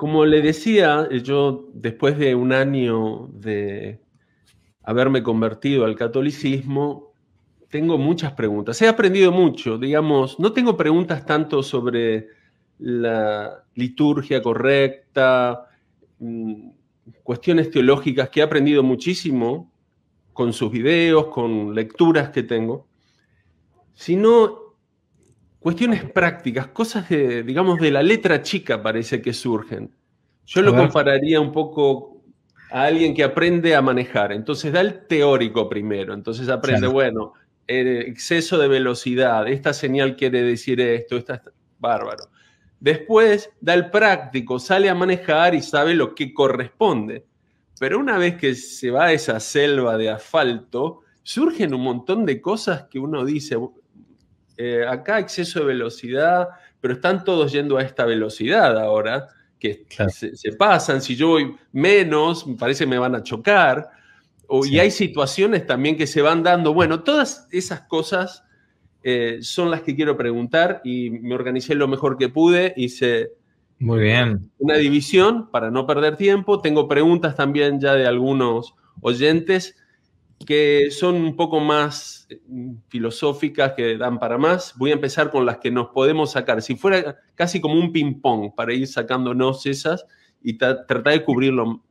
como le decía, eh, yo después de un año de haberme convertido al catolicismo, tengo muchas preguntas. He aprendido mucho, digamos, no tengo preguntas tanto sobre la liturgia correcta, mm, cuestiones teológicas que he aprendido muchísimo con sus videos, con lecturas que tengo, sino cuestiones prácticas, cosas de, digamos, de la letra chica parece que surgen. Yo lo compararía un poco a alguien que aprende a manejar. Entonces da el teórico primero. Entonces aprende, bueno, el exceso de velocidad, esta señal quiere decir esto, esta bárbaro. Después da el práctico, sale a manejar y sabe lo que corresponde. Pero una vez que se va a esa selva de asfalto, surgen un montón de cosas que uno dice, eh, acá exceso de velocidad, pero están todos yendo a esta velocidad ahora, que se, pasan, si yo voy menos, me parece que me van a chocar, y hay situaciones también que se van dando. Bueno, todas esas cosas eh, son las que quiero preguntar y me organicé lo mejor que pude, hice... Muy bien. Una división para no perder tiempo. Tengo preguntas también ya de algunos oyentes que son un poco más eh, filosóficas, que dan para más. Voy a empezar con las que nos podemos sacar. Si fuera casi como un ping-pong para ir sacándonos esas y tratar de cubrirlo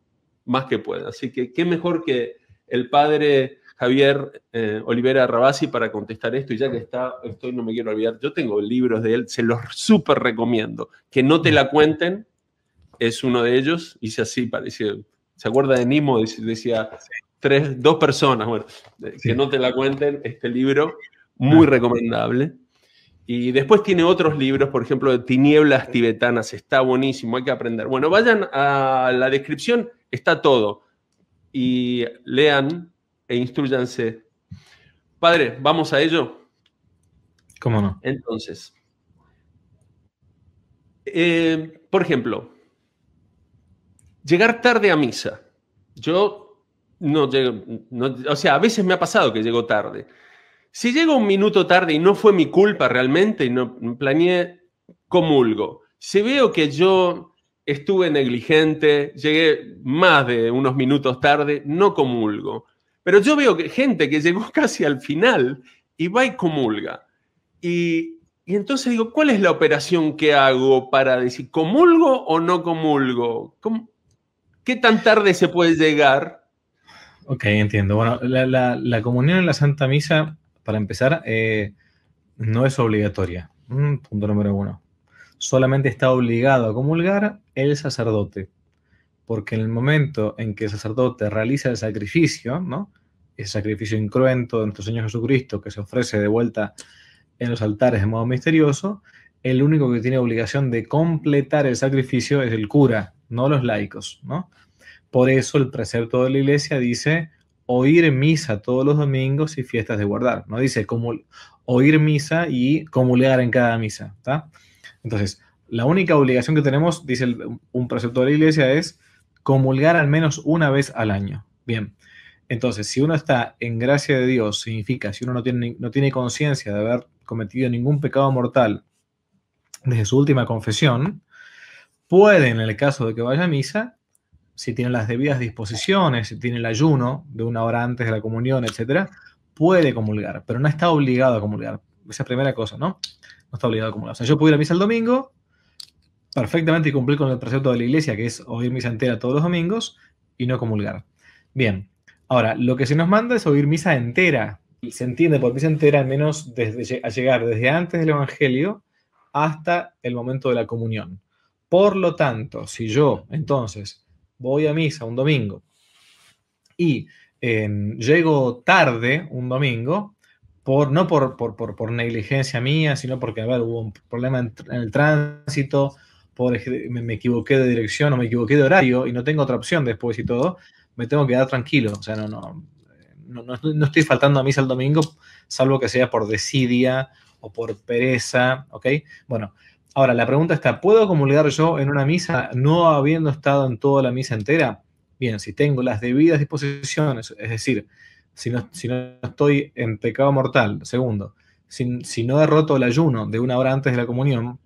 más que pueda. Así que, ¿qué mejor que el padre Javier eh, Olivera Rabasi para contestar esto? Y ya que está, estoy, no me quiero olvidar, yo tengo libros de él, se los súper recomiendo. Que no te la cuenten, es uno de ellos. Hice así, parece, ¿se acuerda de Nimo? Decía, tres, dos personas, bueno, eh, que no te la cuenten, este libro, muy recomendable. Y después tiene otros libros, por ejemplo, de Tinieblas Tibetanas, está buenísimo, hay que aprender. Bueno, vayan a la descripción, está todo. Y lean e instruyanse. Padre, ¿vamos a ello? ¿Cómo no? Entonces, eh, por ejemplo, llegar tarde a misa. Yo no llego, o sea, a veces me ha pasado que llego tarde. Si llego un minuto tarde y no fue mi culpa realmente y no planeé, comulgo. Si veo que yo estuve negligente, llegué más de unos minutos tarde, no comulgo. Pero yo veo que gente que llegó casi al final y va y comulga. Y, y entonces digo, ¿cuál es la operación que hago para decir, comulgo o no comulgo? ¿Qué tan tarde se puede llegar? Ok, entiendo. Bueno, la, la, comunión en la Santa Misa, para empezar, eh, no es obligatoria. Mm, punto número uno. Solamente está obligado a comulgar el sacerdote. Porque en el momento en que el sacerdote realiza el sacrificio, ¿no? Ese sacrificio incruento de nuestro Señor Jesucristo que se ofrece de vuelta en los altares de modo misterioso, el único que tiene obligación de completar el sacrificio es el cura, no los laicos, ¿no? Por eso el precepto de la iglesia dice oír misa todos los domingos y fiestas de guardar. No dice oír misa y comulgar en cada misa. Entonces, la única obligación que tenemos, dice un precepto de la iglesia, es comulgar al menos una vez al año. Bien, entonces, si uno está en gracia de Dios, significa, si uno no tiene, no tiene conciencia de haber cometido ningún pecado mortal desde su última confesión, puede, en el caso de que vaya a misa, si tiene las debidas disposiciones, si tiene el ayuno de una hora antes de la comunión, etcétera, puede comulgar, pero no está obligado a comulgar. Esa es la primera cosa, ¿no? No está obligado a comulgar. O sea, yo puedo ir a misa el domingo, perfectamente y cumplir con el precepto de la iglesia, que es oír misa entera todos los domingos y no comulgar. Bien, ahora, lo que se nos manda es oír misa entera. Y se entiende por misa entera, al menos desde, a llegar desde antes del Evangelio hasta el momento de la comunión. Por lo tanto, si yo entonces voy a misa un domingo y em, llego tarde un domingo, por, no por, por, negligencia mía, sino porque a ver, hubo un problema en, el tránsito, por, me, equivoqué de dirección o me equivoqué de horario y no tengo otra opción después y todo, me tengo que quedar tranquilo. O sea, no, no, no, no estoy faltando a misa el domingo, salvo que sea por desidia o por pereza, ¿ok? Bueno, Ahora, la pregunta está, ¿puedo comulgar yo en una misa no habiendo estado en toda la misa entera? Bien, si tengo las debidas disposiciones, es decir, si no, estoy en pecado mortal, segundo, si, no he roto el ayuno de una hora antes de la comunión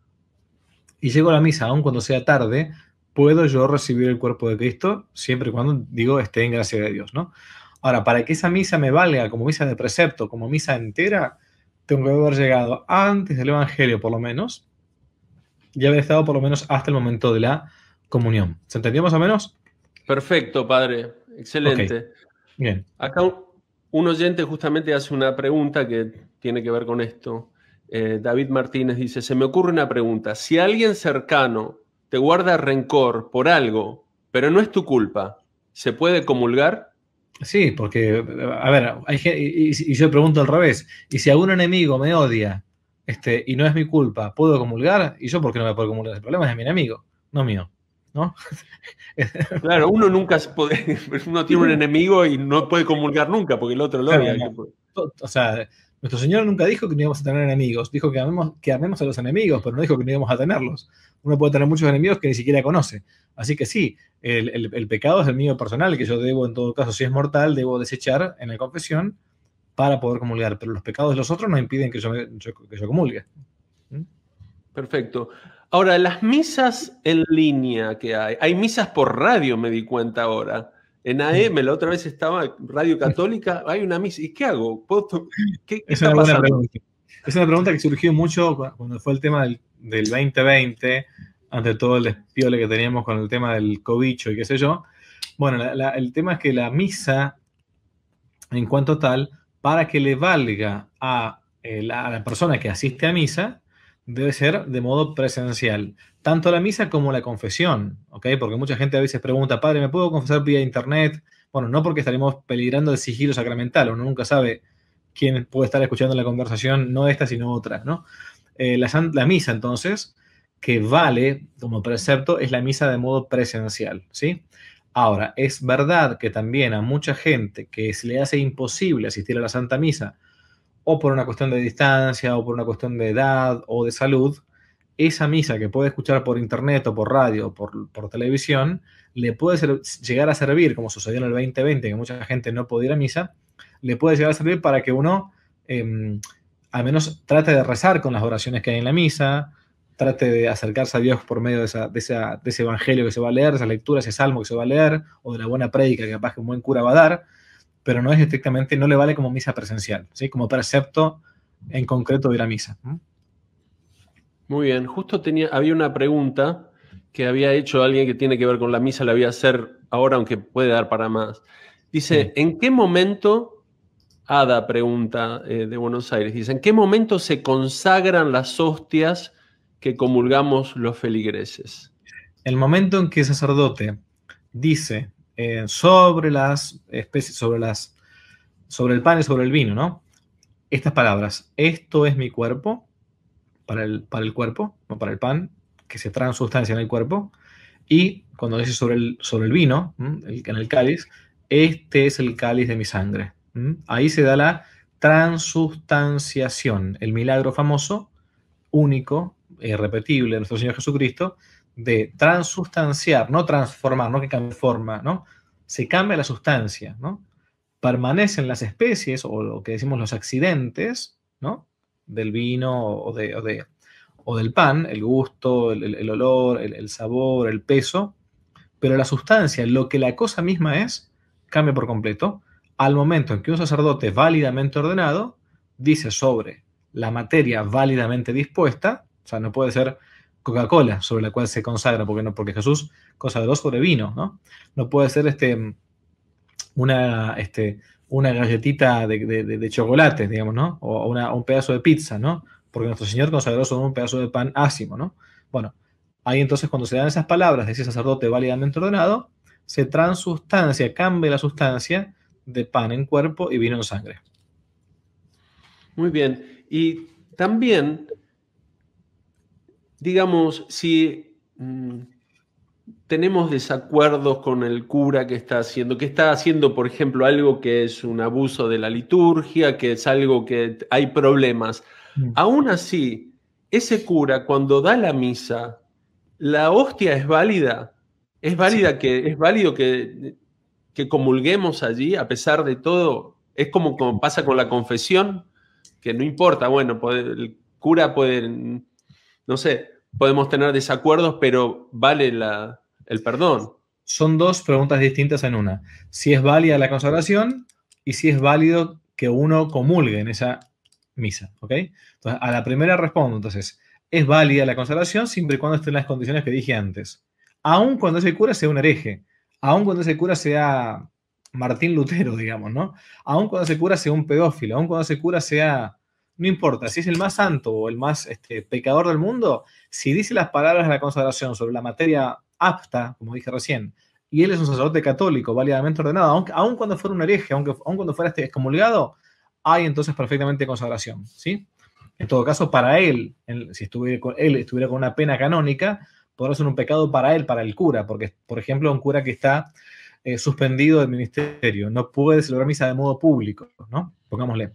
y llego a la misa, aun cuando sea tarde, puedo yo recibir el cuerpo de Cristo siempre y cuando, digo, esté en gracia de Dios, ¿no? Ahora, para que esa misa me valga como misa de precepto, como misa entera, tengo que haber llegado antes del Evangelio, por lo menos, y había estado por lo menos hasta el momento de la comunión. ¿Se entendió más o menos? Perfecto, padre. Excelente. Bien. Acá un, oyente justamente hace una pregunta que tiene que ver con esto. Eh, David Martínez dice, se me ocurre una pregunta. Si alguien cercano te guarda rencor por algo, pero no es tu culpa, ¿se puede comulgar? Sí, porque, a ver, hay, y, y yo pregunto al revés, y si algún enemigo me odia este, y no es mi culpa, ¿puedo comulgar? ¿Y yo porque no me puedo comulgar? El problema es de mi enemigo, no mío. ¿No? claro, uno nunca puede, uno tiene un enemigo y no puede comulgar nunca porque el otro lo odia. o sea, nuestro Señor nunca dijo que no íbamos a tener enemigos, dijo que amemos, que a los enemigos, pero no dijo que no íbamos a tenerlos. Uno puede tener muchos enemigos que ni siquiera conoce. Así que sí, el, el pecado es el mío personal, que yo debo, en todo caso, si es mortal, debo desechar en la confesión, para poder comulgar, pero los pecados de los otros no impiden que yo, que yo comulgue. ¿Mm? Perfecto. Ahora, las misas en línea que hay, hay misas por radio, me di cuenta ahora. En AM, la otra vez estaba Radio Católica, hay una misa. ¿Y qué hago? ¿Qué, es, una pregunta. es una pregunta que surgió mucho cuando fue el tema del, 2020, ante todo el despiole que teníamos con el tema del cobicho y qué sé yo. Bueno, el tema es que la misa, en cuanto tal, para que le valga a, la, persona que asiste a misa, debe ser de modo presencial, tanto la misa como la confesión, ¿ok? Porque mucha gente a veces pregunta, padre, ¿me puedo confesar vía internet? Bueno, no porque estaremos peligrando el sigilo sacramental, uno nunca sabe quién puede estar escuchando la conversación, no esta, sino otra, ¿no? Eh, la, la, misa, entonces, que vale como precepto, es la misa de modo presencial, ¿sí? Ahora, es verdad que también a mucha gente que se le hace imposible asistir a la Santa Misa, o por una cuestión de distancia, o por una cuestión de edad, o de salud, esa misa que puede escuchar por internet o por radio o por, televisión, le puede llegar a servir, como sucedió en el 2020, que mucha gente no podía ir a misa, le puede llegar a servir para que uno em, al menos trate de rezar con las oraciones que hay en la misa, trate de acercarse a Dios por medio de, ese evangelio que se va a leer, de esa lectura, ese salmo que se va a leer, o de la buena prédica que capaz que un buen cura va a dar, pero no es estrictamente, no le vale como misa presencial, ¿sí? como precepto en concreto de la misa. Muy bien, justo tenía, había una pregunta que había hecho alguien que tiene que ver con la misa, la voy a hacer ahora, aunque puede dar para más. Dice, ¿en qué momento Ada pregunta eh, de Buenos Aires, dice, ¿en qué momento se consagran las hostias que comulgamos los feligreses. El momento en que el sacerdote dice eh, sobre las especies, sobre las, sobre el pan y sobre el vino, Estas palabras, esto es mi cuerpo, para el, para el cuerpo, para el pan, que se transustancia en el cuerpo, y cuando dice sobre el, sobre el vino, en el cáliz, este es el cáliz de mi sangre. Ahí se da la transustanciación, el milagro famoso, único, irrepetible de nuestro Señor Jesucristo, de transustanciar, no transformar, no que cambie forma, ¿no? Se cambia la sustancia, ¿no? Permanecen las especies o lo que decimos los accidentes, ¿no? Del vino o, de, o, del pan, el gusto, el, olor, el sabor, el peso, pero la sustancia, lo que la cosa misma es, cambia por completo al momento en que un sacerdote válidamente ordenado dice sobre la materia válidamente dispuesta, o sea, no puede ser Coca-Cola sobre la cual se consagra, porque, no, porque Jesús consagró sobre vino, ¿no? No puede ser este, una, este, una galletita de, de, chocolate, digamos, ¿no? O un pedazo de pizza, ¿no? Porque nuestro Señor consagró sobre un pedazo de pan ácimo, ¿no? Bueno, ahí entonces cuando se dan esas palabras de ese sacerdote válidamente ordenado, se transustancia, cambia la sustancia de pan en cuerpo y vino en sangre. Muy bien. Y también digamos, si mm, tenemos desacuerdos con el cura que está haciendo, que está haciendo, por ejemplo, algo que es un abuso de la liturgia, que es algo que hay problemas, mm. aún así, ese cura cuando da la misa, la hostia es válida, es válida que es válido que, comulguemos allí a pesar de todo, es como, como pasa con la confesión, que no importa, bueno, el cura puede, no sé, podemos tener desacuerdos, pero vale el perdón. Son dos preguntas distintas en una. Si es válida la consagración y si es válido que uno comulgue en esa misa, Entonces, a la primera respondo, entonces, es válida la consagración siempre y cuando estén las condiciones que dije antes. Aun cuando ese cura sea un hereje, aun cuando ese cura sea Martín Lutero, digamos, ¿no? Aun cuando ese cura sea un pedófilo, aun cuando ese cura sea no importa si es el más santo o el más este, pecador del mundo, si dice las palabras de la consagración sobre la materia apta, como dije recién, y él es un sacerdote católico válidamente ordenado, aun, cuando fuera un hereje, aunque, aun cuando fuera este excomulgado, hay entonces perfectamente consagración, ¿sí? En todo caso, para él, si estuviera con, él estuviera con una pena canónica, podrá ser un pecado para él, para el cura, porque, por ejemplo, un cura que está eh, suspendido del ministerio, no puede celebrar misa de modo público, ¿no? Pongámosle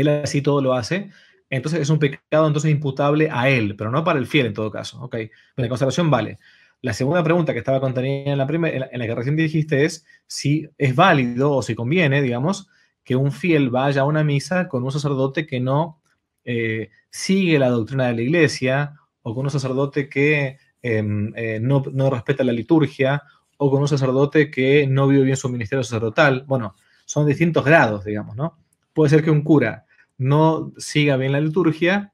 él así todo lo hace, entonces es un pecado entonces imputable a él, pero no para el fiel en todo caso, ¿ok? Pero la conservación vale. La segunda pregunta que estaba contenida en la, primera, en, la que recién dijiste es si es válido o si conviene, digamos, que un fiel vaya a una misa con un sacerdote que no eh, sigue la doctrina de la iglesia o con un sacerdote que em, eh, no, no, respeta la liturgia o con un sacerdote que no vive bien su ministerio sacerdotal. Bueno, son distintos grados, digamos, ¿no? Puede ser que un cura no siga bien la liturgia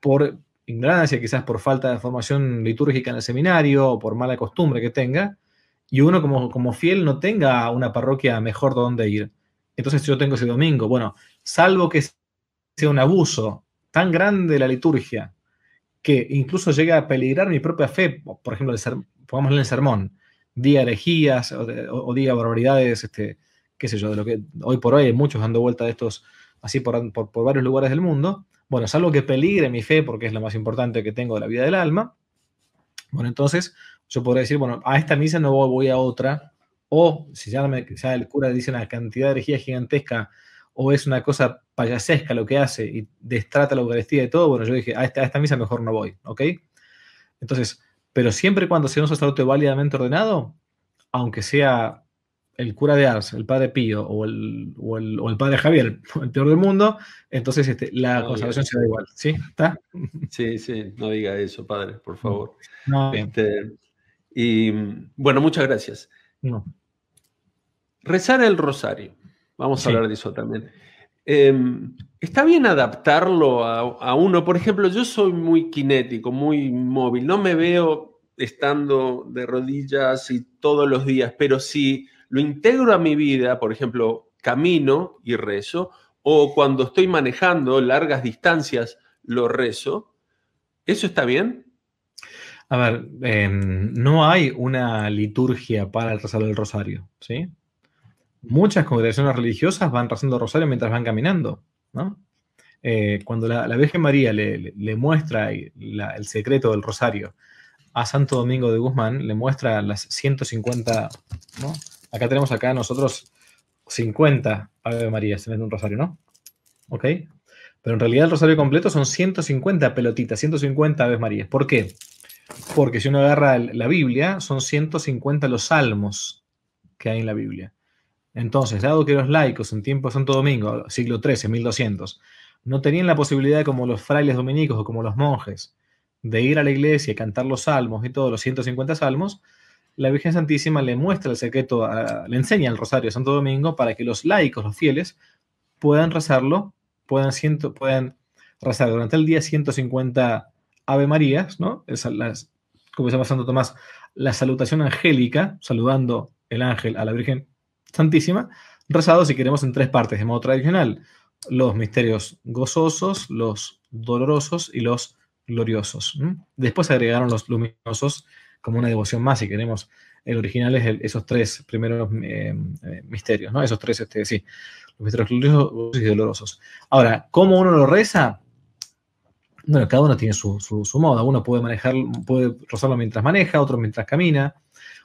por ignorancia, quizás por falta de formación litúrgica en el seminario o por mala costumbre que tenga, y uno como, fiel no tenga una parroquia mejor donde ir. Entonces yo tengo ese domingo, bueno, salvo que sea un abuso tan grande la liturgia que incluso llegue a peligrar mi propia fe, por ejemplo, pongámosle en el sermón, día herejías o, o, barbaridades, este, qué sé yo, de lo que hoy por hoy hay muchos dando vuelta de estos así por, varios lugares del mundo. Bueno, es algo que peligre mi fe, porque es lo más importante que tengo de la vida del alma, bueno, entonces yo podría decir, bueno, a esta misa no voy, voy a otra, o si ya, el cura dice una cantidad de herejía gigantesca, o es una cosa payasesca lo que hace y destrata la Eucaristía y todo, bueno, yo dije, a esta, a esta misa mejor no voy, ¿ok? Entonces, pero siempre y cuando sea un sacerdote válidamente ordenado, aunque sea el cura de Ars, el padre Pío o el, o el, padre Javier, el peor del mundo, entonces este, la no conservación da igual. ¿Sí? ¿Está? Sí, sí, no diga eso, padre, por favor. Este, y bueno, muchas gracias. No. Rezar el rosario. Vamos a hablar de eso también. Em, ¿Está bien adaptarlo a, a uno? Por ejemplo, yo soy muy kinético, muy móvil. No me veo estando de rodillas y todos los días, pero sí lo integro a mi vida, por ejemplo, camino y rezo, o cuando estoy manejando largas distancias, lo rezo. ¿Eso está bien? A ver, em, no hay una liturgia para el rezar el rosario, ¿sí? Muchas congregaciones religiosas van rezando rosario mientras van caminando, ¿no? Eh, cuando la, Virgen María le, muestra el secreto del rosario a Santo Domingo de Guzmán, le muestra las 150 ¿no? Acá tenemos acá nosotros 50 Ave Marías en un rosario, ¿no? ¿Ok? Pero en realidad el rosario completo son 150 pelotitas, 150 Aves Marías. ¿Por qué? Porque si uno agarra la Biblia, son 150 los salmos que hay en la Biblia. Entonces, dado que los laicos en tiempo de Santo Domingo, siglo XIII, 1200, no tenían la posibilidad como los frailes dominicos o como los monjes de ir a la iglesia y cantar los salmos y todos los 150 salmos, la Virgen Santísima le muestra el secreto, le enseña el rosario de Santo Domingo para que los laicos, los fieles, puedan rezarlo, puedan, puedan rezar durante el día 150 Ave Marías, ¿no? las, como se llama Santo Tomás, la salutación angélica, saludando el ángel a la Virgen Santísima, rezado si queremos en tres partes, de modo tradicional, los misterios gozosos, los dolorosos y los gloriosos. Después agregaron los luminosos como una devoción más, si queremos. El original es esos tres primeros eh, eh, misterios, ¿no? Esos tres, este, sí, los misterios y dolorosos. Ahora, ¿cómo uno lo reza? Bueno, cada uno tiene su, moda. modo. Uno puede manejar, puede mientras maneja, otro mientras camina.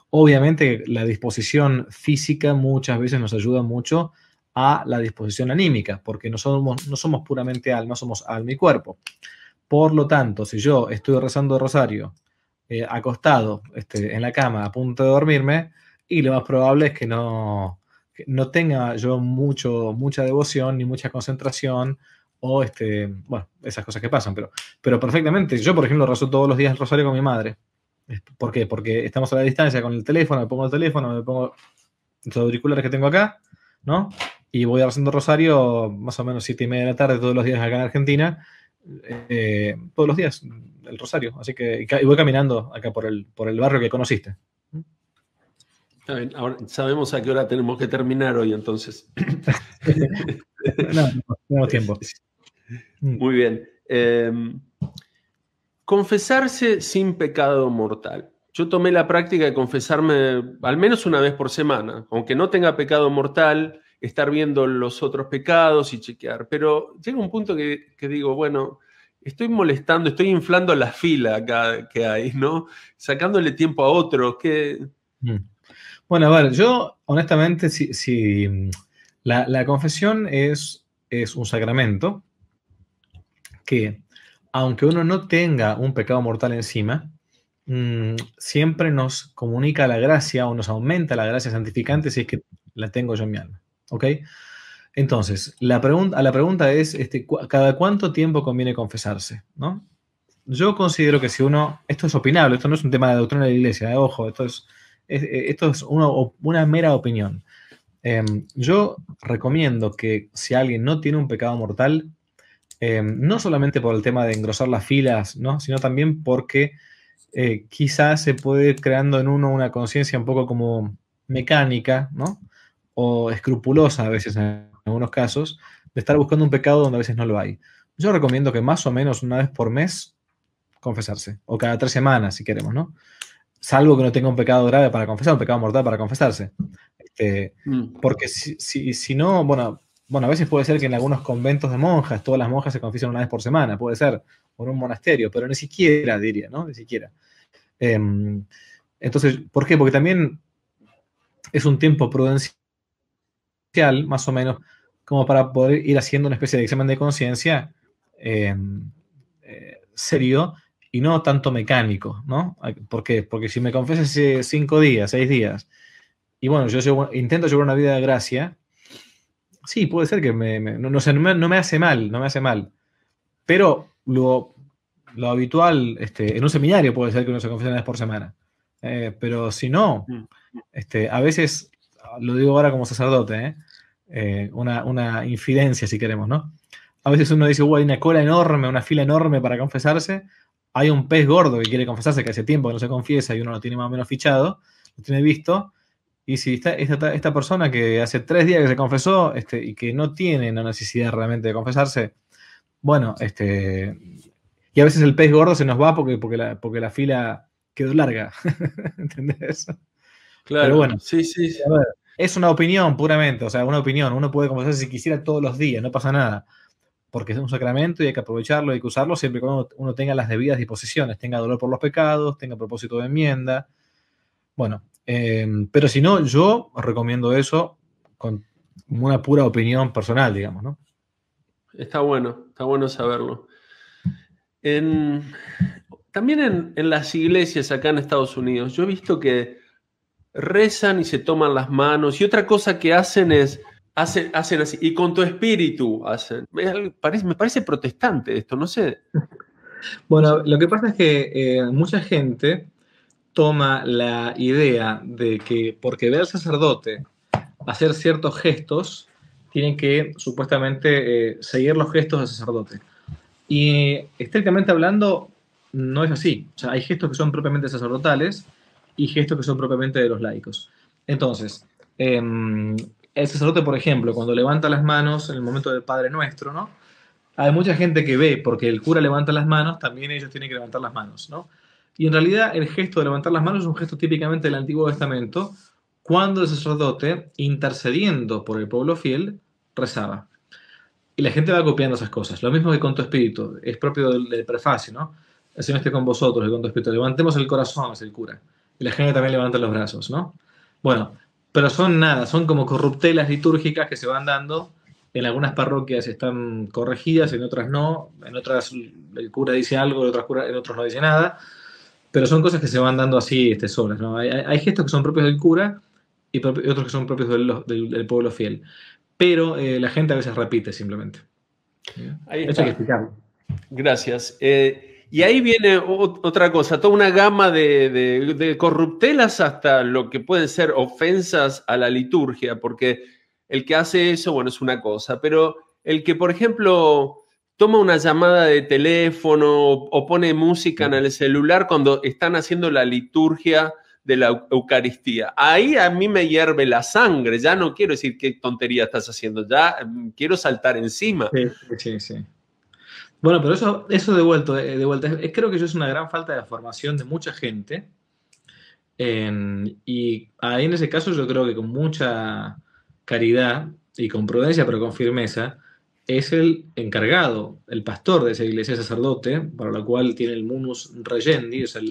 Obviamente, la disposición física muchas veces nos ayuda mucho a la disposición anímica, porque no somos, no somos puramente alma, somos alma y cuerpo. Por lo tanto, si yo estoy rezando rosario eh, acostado este, en la cama a punto de dormirme y lo más probable es que no, no tenga yo mucho, mucha devoción ni mucha concentración o este, bueno, esas cosas que pasan, pero, pero perfectamente. Yo, por ejemplo, rezo todos los días el rosario con mi madre. ¿Por qué? Porque estamos a la distancia con el teléfono, me pongo el teléfono, me pongo los auriculares que tengo acá, ¿no? Y voy rezando rosario más o menos siete y media de la tarde todos los días acá en Argentina eh, todos los días el rosario. Así que y voy caminando acá por el, por el barrio que conociste. Ahora sabemos a qué hora tenemos que terminar hoy, entonces. no, no tenemos tiempo. Muy bien. Em, confesarse sin pecado mortal. Yo tomé la práctica de confesarme al menos una vez por semana, aunque no tenga pecado mortal, estar viendo los otros pecados y chequear. Pero llega un punto que, digo, bueno, estoy molestando, estoy inflando la fila que hay, ¿no? Sacándole tiempo a otro. Que... Mm. Bueno, a ver, yo honestamente, si, mm, la, confesión es, un sacramento que, aunque uno no tenga un pecado mortal encima, mm, siempre nos comunica la gracia o nos aumenta la gracia santificante si es que la tengo yo en mi alma. ¿Ok? Entonces, la pregunta, la pregunta es, este, ¿cada cuánto tiempo conviene confesarse? ¿no? Yo considero que si uno, esto es opinable, esto no es un tema de doctrina de la iglesia, eh, ojo, esto es, eh, esto es una, mera opinión. Em, yo recomiendo que si alguien no tiene un pecado mortal, em, no solamente por el tema de engrosar las filas, ¿no? sino también porque eh, quizás se puede ir creando en uno una conciencia un poco como mecánica, ¿no? o escrupulosa a veces en algunos casos, de estar buscando un pecado donde a veces no lo hay. Yo recomiendo que más o menos una vez por mes confesarse, o cada tres semanas si queremos, ¿no? Salvo que no tenga un pecado grave para confesar, un pecado mortal para confesarse. Este, mm. Porque si, si, no, bueno, bueno, a veces puede ser que en algunos conventos de monjas, todas las monjas se confiesen una vez por semana, puede ser, o en un monasterio, pero ni siquiera, diría, ¿no? Ni siquiera. Em, entonces, ¿por qué? Porque también es un tiempo prudencial más o menos, como para poder ir haciendo una especie de examen de conciencia eh, eh, serio y no tanto mecánico, ¿no? ¿Por Porque si me hace cinco días, seis días, y bueno, yo intento llevar una vida de gracia, sí, puede ser que no, no, me hace mal, no me hace mal, pero lo, lo habitual, este, en un seminario puede ser que uno se confiese una vez por semana, eh, pero si no, mm. este, a veces lo digo ahora como sacerdote, ¿eh? Eh, una, una, infidencia si queremos, ¿no? A veces uno dice, uy, hay una cola enorme, una fila enorme para confesarse, hay un pez gordo que quiere confesarse, que hace tiempo que no se confiesa y uno lo tiene más o menos fichado, lo tiene visto, y si esta, esta, esta persona que hace tres días que se confesó este, y que no tiene la necesidad realmente de confesarse, bueno, este, y a veces el pez gordo se nos va porque, porque, la, porque la fila quedó larga, ¿entendés? Claro, Pero bueno, sí, sí. Es una opinión puramente, o sea, una opinión. Uno puede conversar si quisiera todos los días, no pasa nada. Porque es un sacramento y hay que aprovecharlo, hay que usarlo siempre que uno, uno tenga las debidas disposiciones, tenga dolor por los pecados, tenga propósito de enmienda. Bueno, em, pero si no, yo recomiendo eso con una pura opinión personal, digamos, ¿no? Está bueno, está bueno saberlo. también en, las iglesias acá en Estados Unidos, yo he visto que rezan y se toman las manos. Y otra cosa que hacen es, hacen, hacen así, y con tu espíritu hacen. Me parece, me parece protestante esto, no sé. Bueno, lo que pasa es que eh, mucha gente toma la idea de que porque ve al sacerdote hacer ciertos gestos, tienen que supuestamente eh, seguir los gestos del sacerdote. Y estrictamente hablando, no es así. hay gestos que son propiamente sacerdotales y gestos que son propiamente de los laicos. Entonces, em, el sacerdote, por ejemplo, cuando levanta las manos en el momento del Padre Nuestro, ¿no? Hay mucha gente que ve, porque el cura levanta las manos, también ellos tienen que levantar las manos, ¿no? Y en realidad el gesto de levantar las manos es un gesto típicamente del Antiguo Testamento, cuando el sacerdote, intercediendo por el pueblo fiel, rezaba. Y la gente va copiando esas cosas. Lo mismo que con tu espíritu, es propio del, prefacio, ¿no? El Señor esté con vosotros, el con tu espíritu. Levantemos el corazón, es el cura la gente también levanta los brazos, ¿no? Bueno, pero son nada, son como corruptelas litúrgicas que se van dando. En algunas parroquias están corregidas, en otras no, en otras el cura dice algo, en otras, en otros no dice nada, pero son cosas que se van dando así este, solas. ¿no? Hay, gestos que son propios del cura y, otros que son propios del, pueblo fiel, pero eh, la gente a veces repite simplemente. Eso hay que explicarlo. Gracias. Eh... Y ahí viene otra cosa, toda una gama de, corruptelas hasta lo que pueden ser ofensas a la liturgia, porque el que hace eso, bueno, es una cosa, pero el que, por ejemplo, toma una llamada de teléfono o pone música en el celular cuando están haciendo la liturgia de la Eucaristía. Ahí a mí me hierve la sangre, ya no quiero decir qué tontería estás haciendo, ya mm, quiero saltar encima. Sí, sí, sí. Bueno, pero eso, eso de eh, vuelta, de creo que eso es una gran falta de formación de mucha gente. y ahí en ese caso yo creo que con mucha caridad y con prudencia, pero con firmeza, es el encargado, el pastor de esa iglesia, sacerdote, para lo cual tiene el munus regendi, o sea,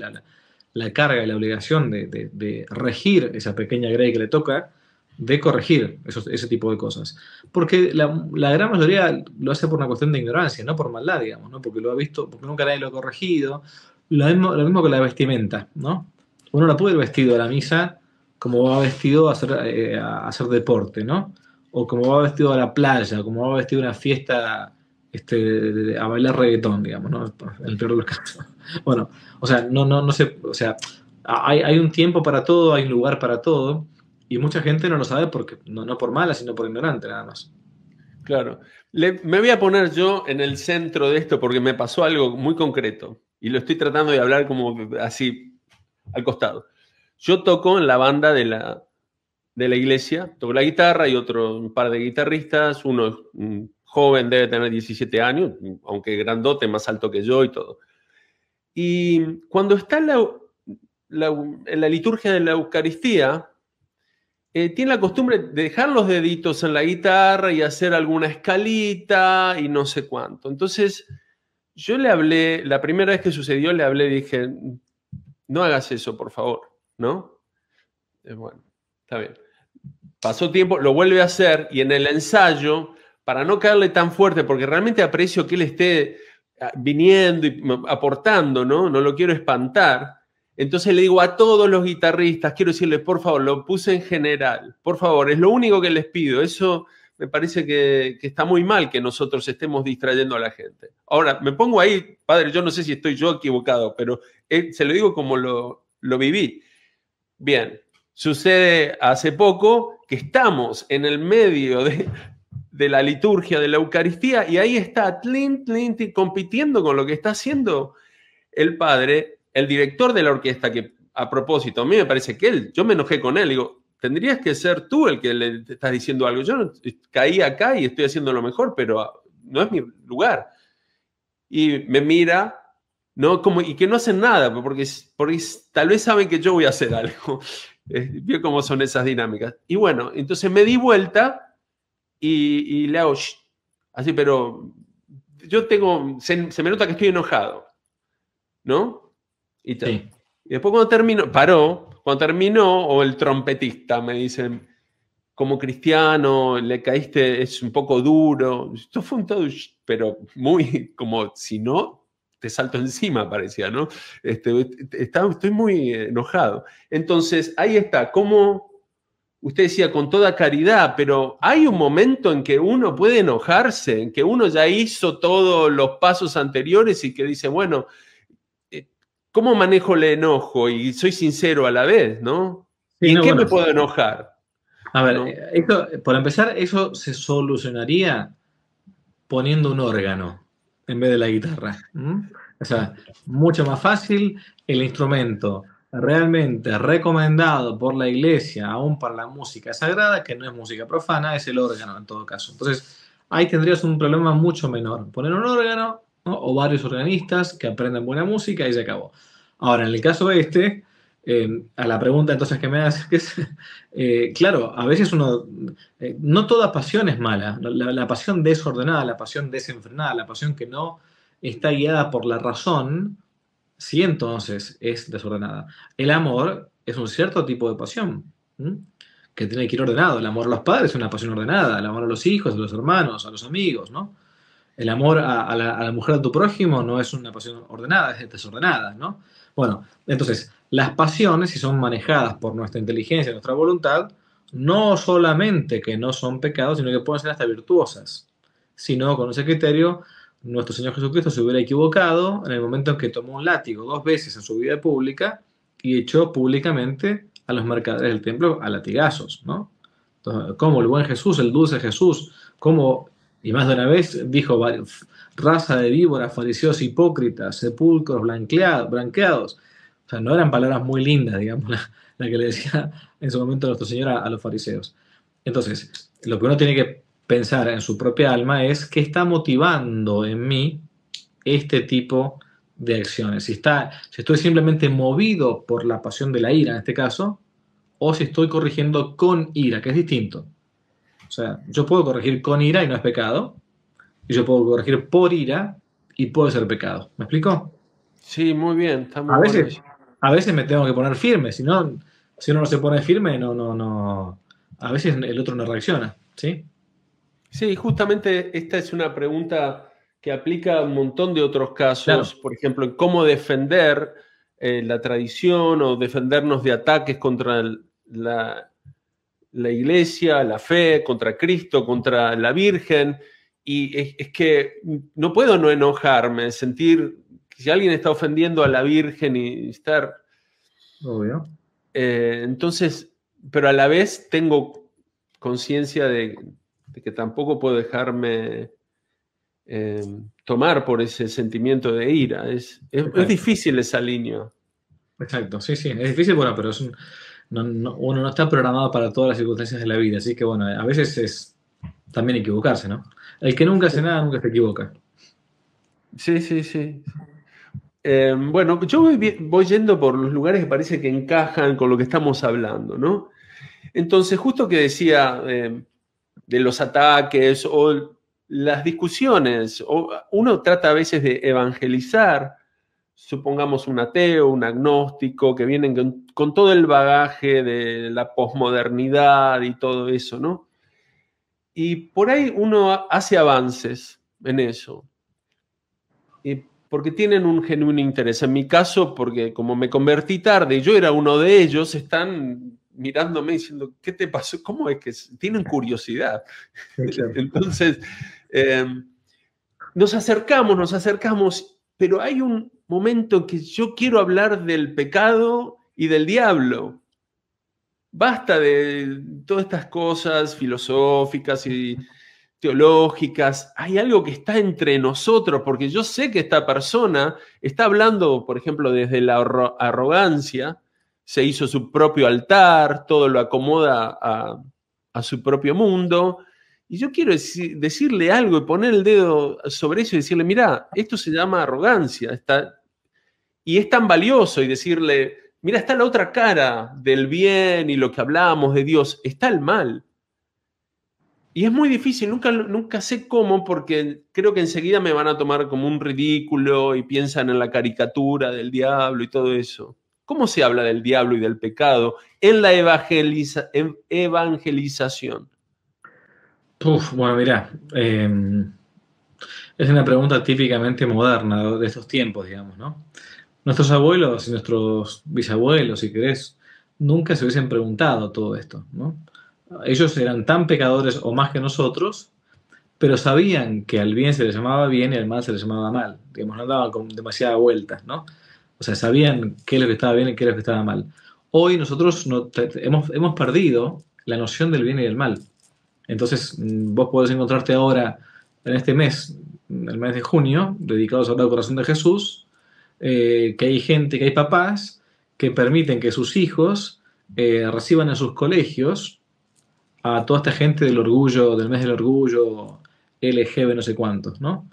la, carga y la obligación de, de regir esa pequeña grey que le toca, de corregir ese tipo de cosas. Porque la, gran mayoría lo hace por una cuestión de ignorancia, no por maldad, digamos, ¿no? Porque lo ha visto, porque nunca nadie lo ha corregido. Lo mismo, lo mismo que la vestimenta, ¿no? Uno no puede ir vestido a la misa como va vestido a hacer, eh, a hacer deporte, ¿no? O como va vestido a la playa, como va vestido a una fiesta este, a bailar reggaetón, digamos, ¿no? En el peor de los casos. Bueno, o sea, no, no, no sé, o sea, hay, hay un tiempo para todo, hay un lugar para todo y mucha gente no lo sabe porque no, no por mala, sino por ignorante nada más. Claro. me voy a poner yo en el centro de esto porque me pasó algo muy concreto y lo estoy tratando de hablar como así al costado. Yo toco en la banda de la, de la iglesia, toco la guitarra y otro par de guitarristas, uno joven debe tener 17 años, aunque grandote, más alto que yo y todo. Y cuando está la, en la liturgia de la Eucaristía, eh, tiene la costumbre de dejar los deditos en la guitarra y hacer alguna escalita y no sé cuánto. Entonces, yo le hablé, la primera vez que sucedió, le hablé, dije, no hagas eso, por favor, ¿no? Eh, bueno, está bien. Pasó tiempo, lo vuelve a hacer y en el ensayo, para no caerle tan fuerte, porque realmente aprecio que él esté ah, viniendo y mm, aportando, ¿no? No lo quiero espantar entonces le digo a todos los guitarristas, quiero decirles, por favor, lo puse en general, por favor, es lo único que les pido. Eso me parece que, está muy mal que nosotros estemos distrayendo a la gente. Ahora, me pongo ahí, padre, yo no sé si estoy yo equivocado, pero eh, se lo digo como lo, lo viví. Bien, sucede hace poco que estamos en el medio de, la liturgia, de la Eucaristía, y ahí está Tlin Tlin compitiendo con lo que está haciendo el Padre el director de la orquesta, que a propósito, a mí me parece que él, yo me enojé con él, digo, tendrías que ser tú el que le estás diciendo algo. Yo caí acá y estoy haciendo lo mejor, pero ah, no es mi lugar. Y me mira, ¿no? Como, y que no hacen nada, porque, porque tal vez saben que yo voy a hacer algo. Eh, vio cómo son esas dinámicas. Y bueno, entonces me di vuelta y, le hago, así, pero yo tengo, se, se me nota que estoy enojado, ¿no? Y, después cuando terminó, paró, cuando terminó, o el trompetista me dicen como cristiano, le caíste, es un poco duro. Esto fue un todo, pero muy como si no, te salto encima, parecía, ¿no? Este, estoy muy enojado. Entonces, ahí está, como usted decía, con toda caridad, pero hay un momento en que uno puede enojarse, en que uno ya hizo todos los pasos anteriores y que dice, bueno, ¿cómo manejo el enojo? Y soy sincero a la vez, ¿no? ¿En qué me puedo enojar? A ver, eh, esto, para empezar, eso se solucionaría poniendo un órgano en vez de la guitarra. ¿Mm? O sea, mucho más fácil el instrumento realmente recomendado por la iglesia, aún para la música sagrada, que no es música profana, es el órgano en todo caso. Entonces, ahí tendrías un problema mucho menor. Poner un órgano o varios organistas que aprendan buena música y se acabó. Ahora, en el caso este, eh, a la pregunta entonces que me haces, eh, claro, a veces uno, eh, no toda pasión es mala, la, pasión desordenada, la pasión desenfrenada, la pasión que no está guiada por la razón, sí entonces es desordenada. El amor es un cierto tipo de pasión. que tiene que ir ordenado. El amor a los padres es una pasión ordenada, el amor a los hijos, a los hermanos, a los amigos, ¿no? el amor a, la, mujer de tu prójimo no es una pasión ordenada, es desordenada, ¿no? Bueno, entonces, las pasiones, si son manejadas por nuestra inteligencia, nuestra voluntad, no solamente que no son pecados, sino que pueden ser hasta virtuosas. Si no, con ese criterio, nuestro Señor Jesucristo se hubiera equivocado en el momento en que tomó un látigo dos veces en su vida pública y echó públicamente a los mercaderes del templo a latigazos, ¿no? Entonces, como el buen Jesús, el dulce Jesús, como y más de una vez dijo, raza de víboras, fariseos hipócritas, sepulcros blanqueados, O sea, no eran palabras muy lindas, digamos, la, que le decía en su momento nuestro Señor a, los fariseos. Entonces, lo que uno tiene que pensar en su propia alma es qué está motivando en mí este tipo de acciones. está, si estoy simplemente movido por la pasión de la ira, en este caso, o si estoy corrigiendo con ira, que es distinto. O sea, yo puedo corregir con ira y no es pecado. Y yo puedo corregir por ira y puede ser pecado. ¿Me explico? Sí, muy bien. a, veces, a veces me tengo que poner firme. Si, si uno no se pone firme, no, no, no. A veces el otro no reacciona. ¿Sí? Sí, justamente esta es una pregunta que aplica a un montón de otros casos. Por ejemplo, en cómo defender eh, la tradición o defendernos de ataques contra la, la iglesia, la fe, contra Cristo, contra la Virgen. Y es, que no puedo no enojarme, sentir que si alguien está ofendiendo a la Virgen y estar... Obvio. Eh, entonces, pero a la vez tengo conciencia de, que tampoco puedo dejarme em, tomar por ese sentimiento de ira. Es, difícil esa línea. Exacto, sí, sí, es difícil, bueno, pero es un, uno no está programado para todas las circunstancias de la vida, así que bueno, a veces es también equivocarse, ¿no? El que nunca hace nada nunca se equivoca. Sí, sí, sí. Eh, bueno, yo voy, yendo por los lugares que parece que encajan con lo que estamos hablando, ¿no? Entonces, justo que decía eh, de los ataques o las discusiones, o uno trata a veces de evangelizar supongamos un ateo, un agnóstico, que vienen con, todo el bagaje de la posmodernidad y todo eso, ¿no? Y por ahí uno hace avances en eso, y porque tienen un genuino interés. En mi caso, porque como me convertí tarde, yo era uno de ellos, están mirándome diciendo, ¿qué te pasó? ¿Cómo es que tienen curiosidad? Entonces, eh, nos acercamos, nos acercamos, pero hay un, momento en que yo quiero hablar del pecado y del diablo. Basta de todas estas cosas filosóficas y teológicas. Hay algo que está entre nosotros, porque yo sé que esta persona está hablando, por ejemplo, desde la arrogancia, se hizo su propio altar, todo lo acomoda a, su propio mundo, y yo quiero decirle algo y poner el dedo sobre eso y decirle, mira, esto se llama arrogancia, está, y es tan valioso y decirle, mira, está la otra cara del bien y lo que hablábamos de Dios, está el mal. Y es muy difícil, nunca, nunca sé cómo, porque creo que enseguida me van a tomar como un ridículo y piensan en la caricatura del diablo y todo eso. ¿Cómo se habla del diablo y del pecado en la evangelización? bueno, mira, em, es una pregunta típicamente moderna de estos tiempos, digamos, ¿no? Nuestros abuelos y nuestros bisabuelos, si querés, nunca se hubiesen preguntado todo esto, ¿no? Ellos eran tan pecadores o más que nosotros, pero sabían que al bien se les llamaba bien y al mal se les llamaba mal. Digamos, no andaban con demasiadas vueltas, ¿no? O sea, sabían qué es lo que estaba bien y qué es lo que estaba mal. Hoy nosotros hemos, hemos perdido la noción del bien y del mal. Entonces, vos podés encontrarte ahora en este mes, en el mes de junio, dedicado al la Corazón de Jesús, eh, que hay gente, que hay papás que permiten que sus hijos eh, reciban en sus colegios a toda esta gente del orgullo, del mes del orgullo, LGB, no sé cuántos, ¿no?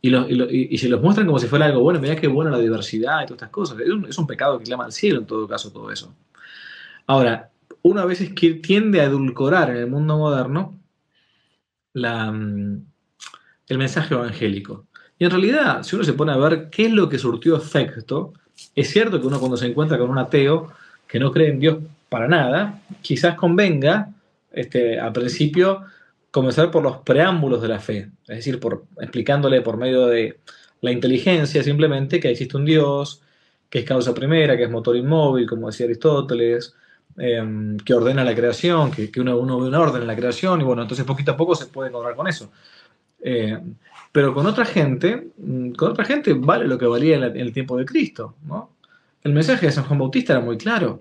Y, y, se los muestran como si fuera algo bueno, mirá qué bueno la diversidad y todas estas cosas. Es un, es un pecado que clama al cielo en todo caso todo eso. Ahora, uno a veces tiende a edulcorar en el mundo moderno mm, el mensaje evangélico. Y en realidad, si uno se pone a ver qué es lo que surtió efecto, es cierto que uno cuando se encuentra con un ateo que no cree en Dios para nada, quizás convenga, este, principio, comenzar por los preámbulos de la fe, es decir, por, explicándole por medio de la inteligencia simplemente que existe un Dios, que es causa primera, que es motor inmóvil, como decía Aristóteles, Em, que ordena la creación, que, uno, ve un orden en la creación, y bueno, entonces poquito a poco se puede encontrar con eso. Eh, pero con otra gente, mm, con otra gente vale lo que valía en, el tiempo de Cristo, ¿no? El mensaje de San Juan Bautista era muy claro.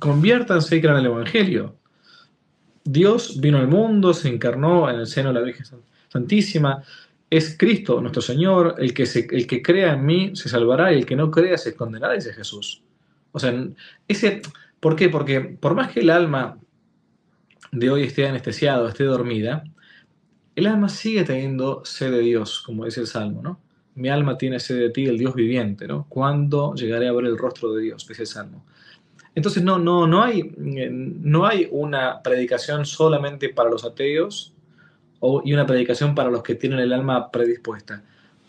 Conviértanse y crean el Evangelio. Dios vino al mundo, se encarnó en el seno de la Virgen Santísima. Es Cristo, nuestro Señor, el que, el que crea en mí se salvará y el que no crea se condenará, dice Jesús. O sea, ese, ¿Por qué? Porque por más que el alma de hoy esté anestesiado, esté dormida, el alma sigue teniendo sed de Dios, como dice el Salmo, ¿no? Mi alma tiene sed de ti, el Dios viviente, ¿no? ¿Cuándo llegaré a ver el rostro de Dios? Dice el Salmo. Entonces no, no, no, hay, eh, no hay una predicación solamente para los ateos y una predicación para los que tienen el alma predispuesta.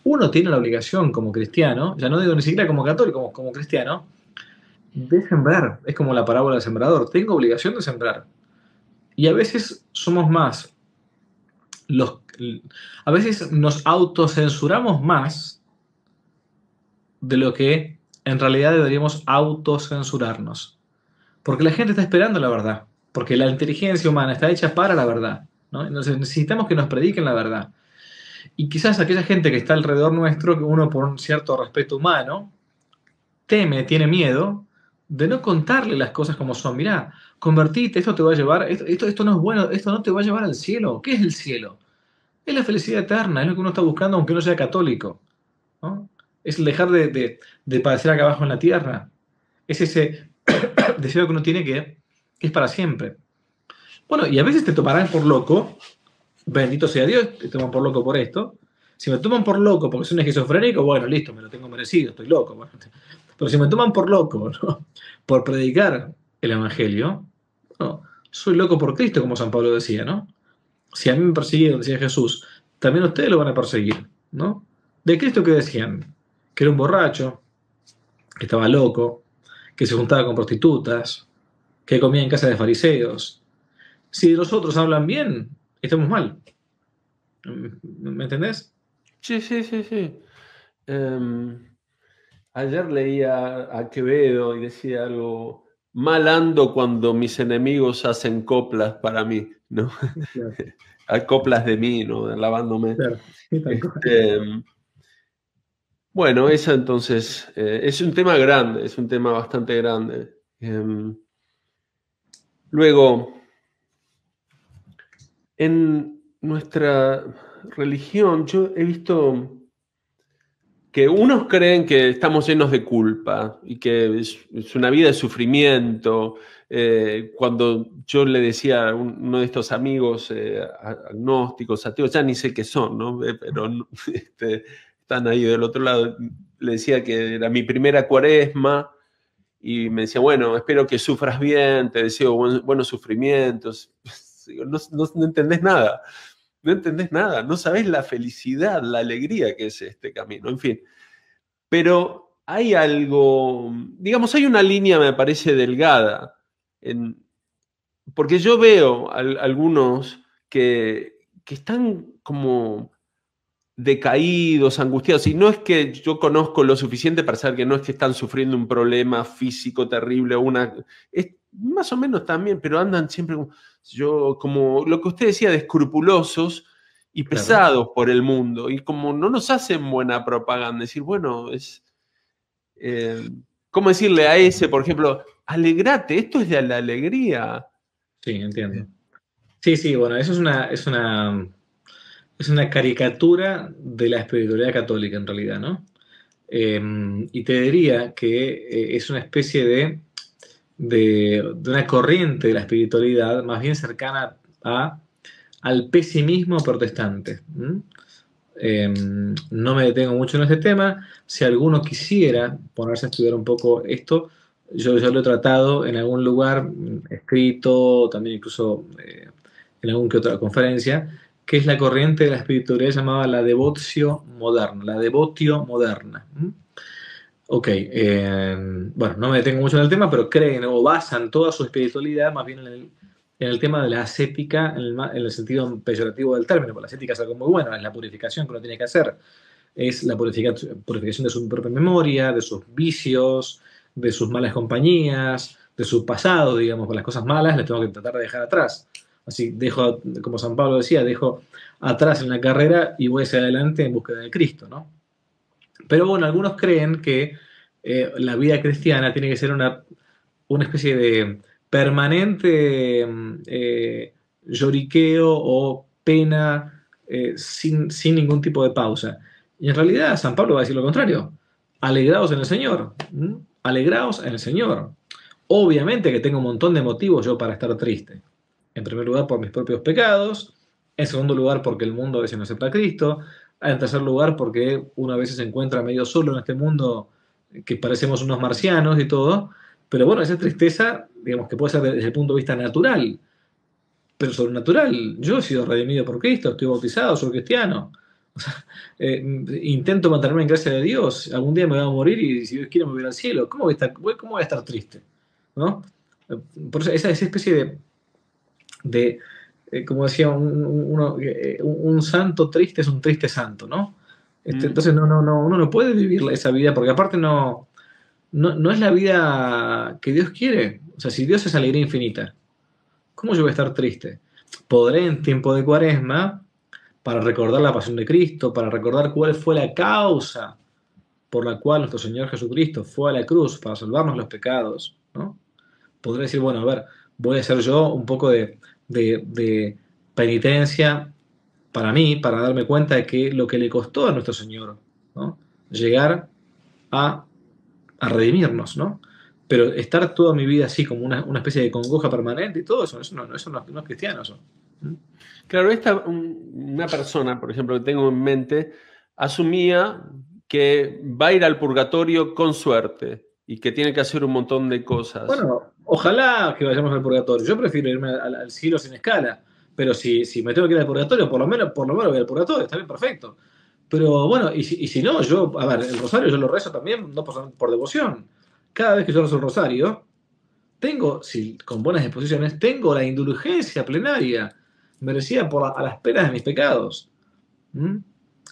Uno tiene la obligación como cristiano, ya no digo ni siquiera como católico, como cristiano, de sembrar. Es como la parábola del sembrador. Tengo obligación de sembrar. Y a veces somos más. Los, a veces nos autocensuramos más de lo que en realidad deberíamos autocensurarnos. Porque la gente está esperando la verdad. Porque la inteligencia humana está hecha para la verdad. ¿no? Entonces necesitamos que nos prediquen la verdad. Y quizás aquella gente que está alrededor nuestro, que uno por un cierto respeto humano, teme, tiene miedo, de no contarle las cosas como son. Mirá, convertite, esto te va a llevar, esto, esto, no es bueno, esto no te va a llevar al cielo. ¿Qué es el cielo? Es la felicidad eterna, es lo que uno está buscando aunque uno sea católico. Es el dejar de, padecer acá abajo en la tierra. Es ese deseo que uno tiene que, es para siempre. Bueno, y a veces te tomarán por loco, bendito sea Dios, te toman por loco por esto. Si me toman por loco porque soy un esquizofrénico, bueno, listo, me lo tengo merecido, estoy loco. Pero si me toman por loco, por predicar el Evangelio, soy loco por Cristo, como San Pablo decía, ¿no? Si a mí me persiguieron, decía Jesús, también ustedes lo van a perseguir, ¿no? ¿De Cristo que decían? Que era un borracho, que estaba loco, que se juntaba con prostitutas, que comía en casa de fariseos. Si de nosotros hablan bien, estamos mal. ¿Me entendés? Sí, sí, sí, sí. Em, Ayer leía a Quevedo y decía algo, mal ando cuando mis enemigos hacen coplas para mí, ¿no? coplas de mí, ¿no? Lavándome. Este, bueno, esa entonces eh, es un tema grande, es un tema bastante grande. Em, luego, en nuestra religión, yo he visto que unos creen que estamos llenos de culpa y que es, una vida de sufrimiento. Eh, cuando yo le decía a uno de estos amigos eh, agnósticos, ateos, ya ni sé qué son, ¿no? Eh, pero este, están ahí del otro lado, le decía que era mi primera cuaresma y me decía, bueno, espero que sufras bien, te deseo buenos sufrimientos. no, no entendés nada no entendés nada, no sabés la felicidad, la alegría que es este camino, en fin. Pero hay algo, digamos, hay una línea, me parece, delgada, porque yo veo a, algunos que, están como decaídos, angustiados. Y no es que yo conozco lo suficiente para saber que no es que están sufriendo un problema físico terrible, una, más o menos también, pero andan siempre como, yo, como lo que usted decía, de escrupulosos y pesados por el mundo. Y como no nos hacen buena propaganda, decir, bueno, es... Eh, ¿Cómo decirle a ese, por ejemplo, alegrate, esto es de la alegría? Sí, entiendo. Sí, sí, bueno, eso es una, es una, es una caricatura de la espiritualidad católica en realidad, ¿no? Em, y te diría que eh, es una especie de de, una corriente de la espiritualidad más bien cercana a, al pesimismo protestante. Em, no me detengo mucho en este tema. Si alguno quisiera ponerse a estudiar un poco esto, yo, ya lo he tratado en algún lugar, escrito, también incluso eh, en algún que otra conferencia, que es la corriente de la espiritualidad llamada la devotio moderna, la devotio moderna. Ok, em, bueno, no me detengo mucho en el tema, pero creen o basan toda su espiritualidad más bien en el, tema de la ascética, en el, sentido peyorativo del término, porque la ascética es algo muy bueno, es la purificación que uno tiene que hacer, es la purificación, purificación de su propia memoria, de sus vicios, de sus malas compañías, de su pasado, digamos, con las cosas malas las tengo que tratar de dejar atrás. Así dejo, como San Pablo decía, dejo atrás en la carrera y voy hacia adelante en búsqueda de Cristo, ¿no? Pero bueno, algunos creen que eh, la vida cristiana tiene que ser una, especie de permanente mm, eh, lloriqueo o pena eh, sin, ningún tipo de pausa. Y en realidad San Pablo va a decir lo contrario. Alegraos en el Señor. Alegraos en el Señor. Obviamente que tengo un montón de motivos yo para estar triste. En primer lugar, por mis propios pecados. En segundo lugar, porque el mundo a veces no acepta a Cristo. Ah, en tercer lugar, porque una vez se encuentra medio solo en este mundo que parecemos unos marcianos y todo, pero bueno, esa tristeza, digamos que puede ser desde el punto de vista natural, pero sobrenatural. Yo he sido redimido por Cristo, estoy bautizado, soy cristiano. Eh, intento mantenerme en gracia de Dios. Algún día me voy a morir y si Dios quiere me voy al cielo. ¿Cómo voy a estar, triste? Por eso, esa, esa especie de, de eh, como decía un, uno, eh, un, santo triste es un triste santo, ¿no? Este, mm. Entonces no, no, no, uno no puede vivir esa vida porque aparte no, no, es la vida que Dios quiere. O sea, si Dios es alegría infinita, ¿cómo yo voy a estar triste? Podré en tiempo de cuaresma, para recordar la pasión de Cristo, para recordar cuál fue la causa por la cual nuestro Señor Jesucristo fue a la cruz para salvarnos los pecados, ¿no? Podré decir, bueno, a ver, voy a ser yo un poco de, de, penitencia para mí, para darme cuenta de que lo que le costó a nuestro Señor, Llegar a, redimirnos, ¿no? Pero estar toda mi vida así, como una, especie de congoja permanente y todo eso, eso no, eso no, es cristiano, ¿Mm? Claro, esta, una persona, por ejemplo, que tengo en mente, asumía que va a ir al purgatorio con suerte, y que tiene que hacer un montón de cosas. Bueno, ojalá que vayamos al purgatorio. Yo prefiero irme al, cielo sin escala, pero si, si, me tengo que ir al purgatorio, por lo menos, por lo menos voy al purgatorio, está bien, perfecto. Pero bueno, y si, y si no, yo, a ver, el rosario yo lo rezo también, no por, por devoción. Cada vez que yo rezo el rosario, tengo, si, con buenas disposiciones, tengo la indulgencia plenaria merecida por a las penas de mis pecados. ¿Mm?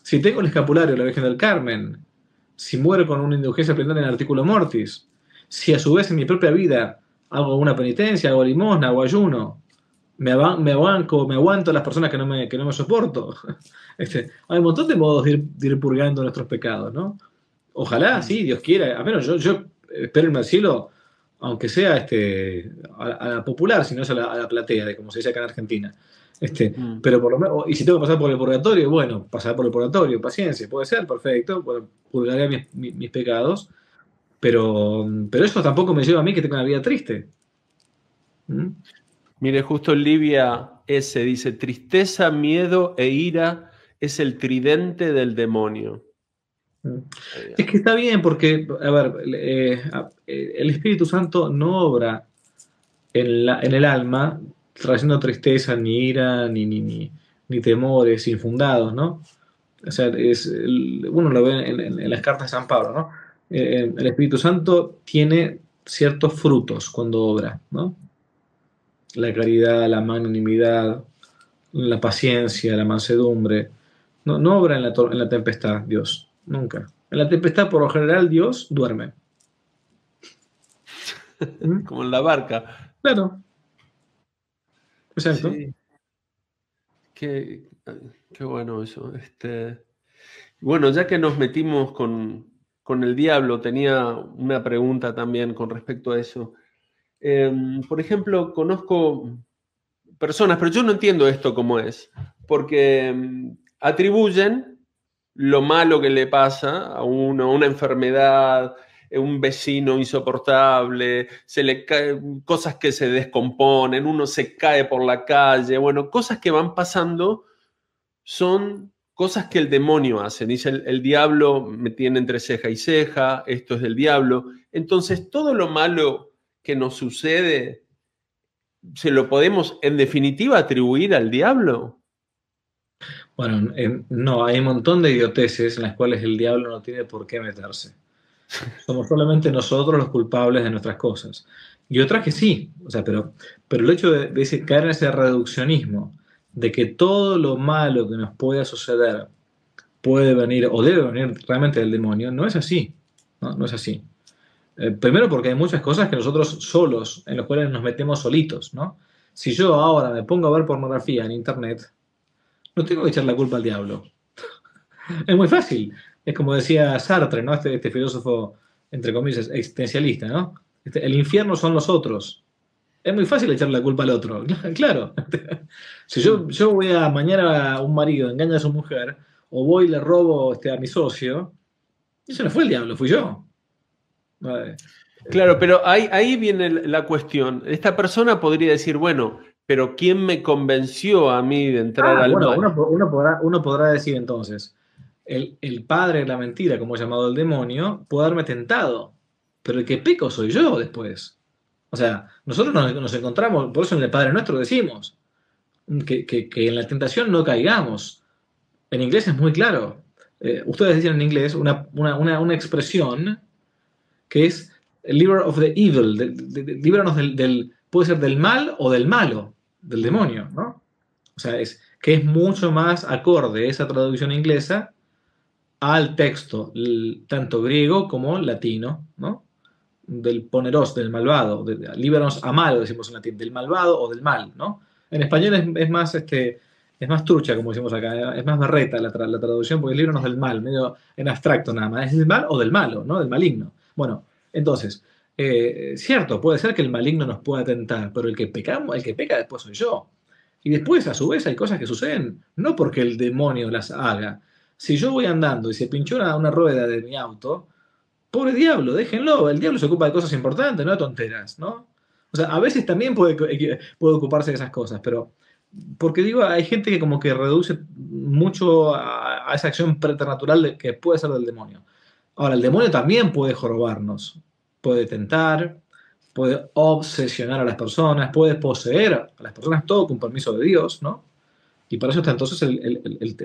Si tengo el escapulario de la Virgen del Carmen, si muero con una indulgencia plenaria en el artículo mortis, si a su vez en mi propia vida hago una penitencia, hago limosna, hago ayuno, me, me aguanto a las personas que no me, que no me soporto. Este, hay un montón de modos de ir, purgando nuestros pecados, ¿no? Ojalá, sí, Dios quiera. A menos yo, yo espero el al cielo, aunque sea este, a, la popular, si no es a la, platea, de como se dice acá en Argentina. Este, mm. Pero por lo menos, oh, y si tengo que pasar por el purgatorio, bueno, pasar por el purgatorio, paciencia, puede ser, perfecto, bueno, mis, pecados, pero, pero eso tampoco me lleva a mí que tenga una vida triste. ¿Mm? Mire, justo Livia S dice, tristeza, miedo e ira es el tridente del demonio. ¿Mm? Es que está bien porque, a ver, eh, eh, el Espíritu Santo no obra en, la, en el alma trayendo tristeza, ni ira, ni, ni, temores infundados, ¿no? O sea, es, uno lo ve en, las cartas de San Pablo, ¿no? Eh, eh, el Espíritu Santo tiene ciertos frutos cuando obra, ¿no? La caridad, la magnanimidad, la paciencia, la mansedumbre. No, no obra en la, en la tempestad Dios, nunca. En la tempestad, por lo general, Dios duerme. Como en la barca. Claro, Exacto. Ah, qué, bueno eso. Este, bueno, ya que nos metimos con, el diablo, tenía una pregunta también con respecto a eso. Em, por ejemplo, conozco personas, pero yo no entiendo esto como es, porque em, atribuyen lo malo que le pasa a uno, a una enfermedad, un vecino insoportable, se le cosas que se descomponen, uno se cae por la calle, bueno, cosas que van pasando son cosas que el demonio hace. Dice, el, diablo me tiene entre ceja y ceja, esto es del diablo. Entonces, todo lo malo que nos sucede, ¿se lo podemos en definitiva atribuir al diablo? Bueno, no, hay un montón de idioteces en las cuales el diablo no tiene por qué meterse. Somos solamente nosotros los culpables de nuestras cosas. Y otras que sí, o sea, pero, pero el hecho de, caer en ese reduccionismo, de que todo lo malo que nos pueda suceder puede venir o debe venir realmente del demonio, no es así. No, no es así. Eh, primero porque hay muchas cosas que nosotros solos, en las cuales nos metemos solitos, ¿no? Si yo ahora me pongo a ver pornografía en internet, no tengo que echar la culpa al diablo. es muy fácil es como decía Sartre, ¿no? Este, este filósofo, entre comillas, existencialista, ¿no? Este, el infierno son los otros. Es muy fácil echarle la culpa al otro, claro. si yo, voy a mañana a un marido, engaña a su mujer, o voy y le robo este, a mi socio, eso no fue el diablo, fui yo. Claro, pero ahí, viene la cuestión. Esta persona podría decir, bueno, pero ¿quién me convenció a mí de entrar ah, al bueno, uno podrá decir entonces, el, padre de la mentira, como es llamado el demonio, puede haberme tentado, pero el que peco soy yo después. O sea, nosotros nos, encontramos, por eso en el Padre Nuestro decimos que, en la tentación no caigamos. En inglés es muy claro. Eh, ustedes dicen en inglés una, expresión que es liber of the evil, de, líbranos del, del, puede ser del mal o del malo, del demonio, ¿no? O sea, es que es mucho más acorde esa traducción inglesa al texto, tanto griego como latino, ¿no? Del poneros, del malvado, de, líbranos a malo, decimos en latín, del malvado o del mal, ¿no? En español es, más este, es más trucha, como decimos acá, ¿eh? es más barreta la, traducción, porque el libro del mal, medio en abstracto nada más, es del mal o del malo, ¿no? Del maligno. Bueno, entonces, eh, cierto, puede ser que el maligno nos pueda atentar, pero el que, pecamos, el que peca después soy yo. Y después, a su vez, hay cosas que suceden, no porque el demonio las haga, si yo voy andando y se pinchó una, rueda de mi auto, pobre diablo, déjenlo, el diablo se ocupa de cosas importantes, no de tonteras, ¿no? O sea, a veces también puede, puede ocuparse de esas cosas, pero porque digo, hay gente que como que reduce mucho a, esa acción preternatural que puede ser del demonio. Ahora, el demonio también puede jorobarnos, puede tentar, puede obsesionar a las personas, puede poseer a las personas todo con permiso de Dios, ¿no? Y para eso está entonces el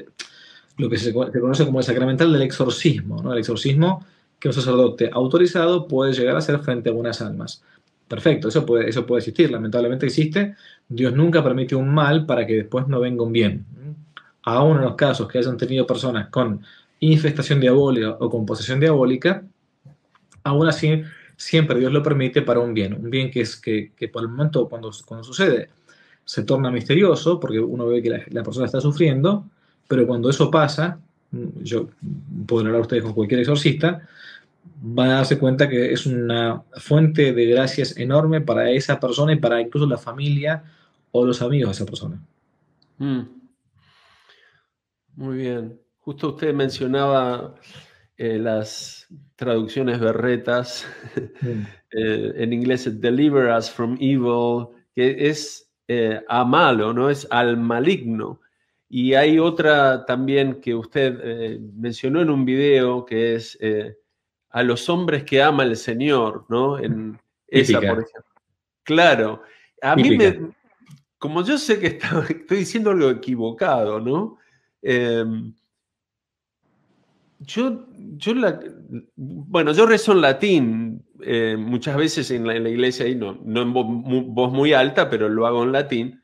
lo que se, conoce como el sacramental del exorcismo. El exorcismo que un sacerdote autorizado puede llegar a hacer frente a unas almas. Perfecto, eso puede, eso puede existir, lamentablemente existe. Dios nunca permite un mal para que después no venga un bien. Aún en los casos que hayan tenido personas con infestación diabólica o con posesión diabólica, aún así siempre Dios lo permite para un bien, un bien que es que, por el momento cuando, cuando, sucede se torna misterioso porque uno ve que la persona está sufriendo, pero cuando eso pasa, yo puedo hablar ustedes con cualquier exorcista, van a darse cuenta que es una fuente de gracias enorme para esa persona y para incluso la familia o los amigos de esa persona. Mm. Muy bien. Justo usted mencionaba eh, las traducciones berretas. Mm. Eh, en inglés deliver us from evil, que es eh, a malo, ¿no? Es al maligno. Y hay otra también que usted eh, mencionó en un video, que es eh, a los hombres que ama el Señor, ¿no? En esa, por ejemplo. Claro. A mí me, como yo sé que estoy diciendo algo equivocado, ¿no? Em, yo, yo bueno, yo rezo en latín eh, muchas veces en la, iglesia, y no, en voz muy, alta, pero lo hago en latín,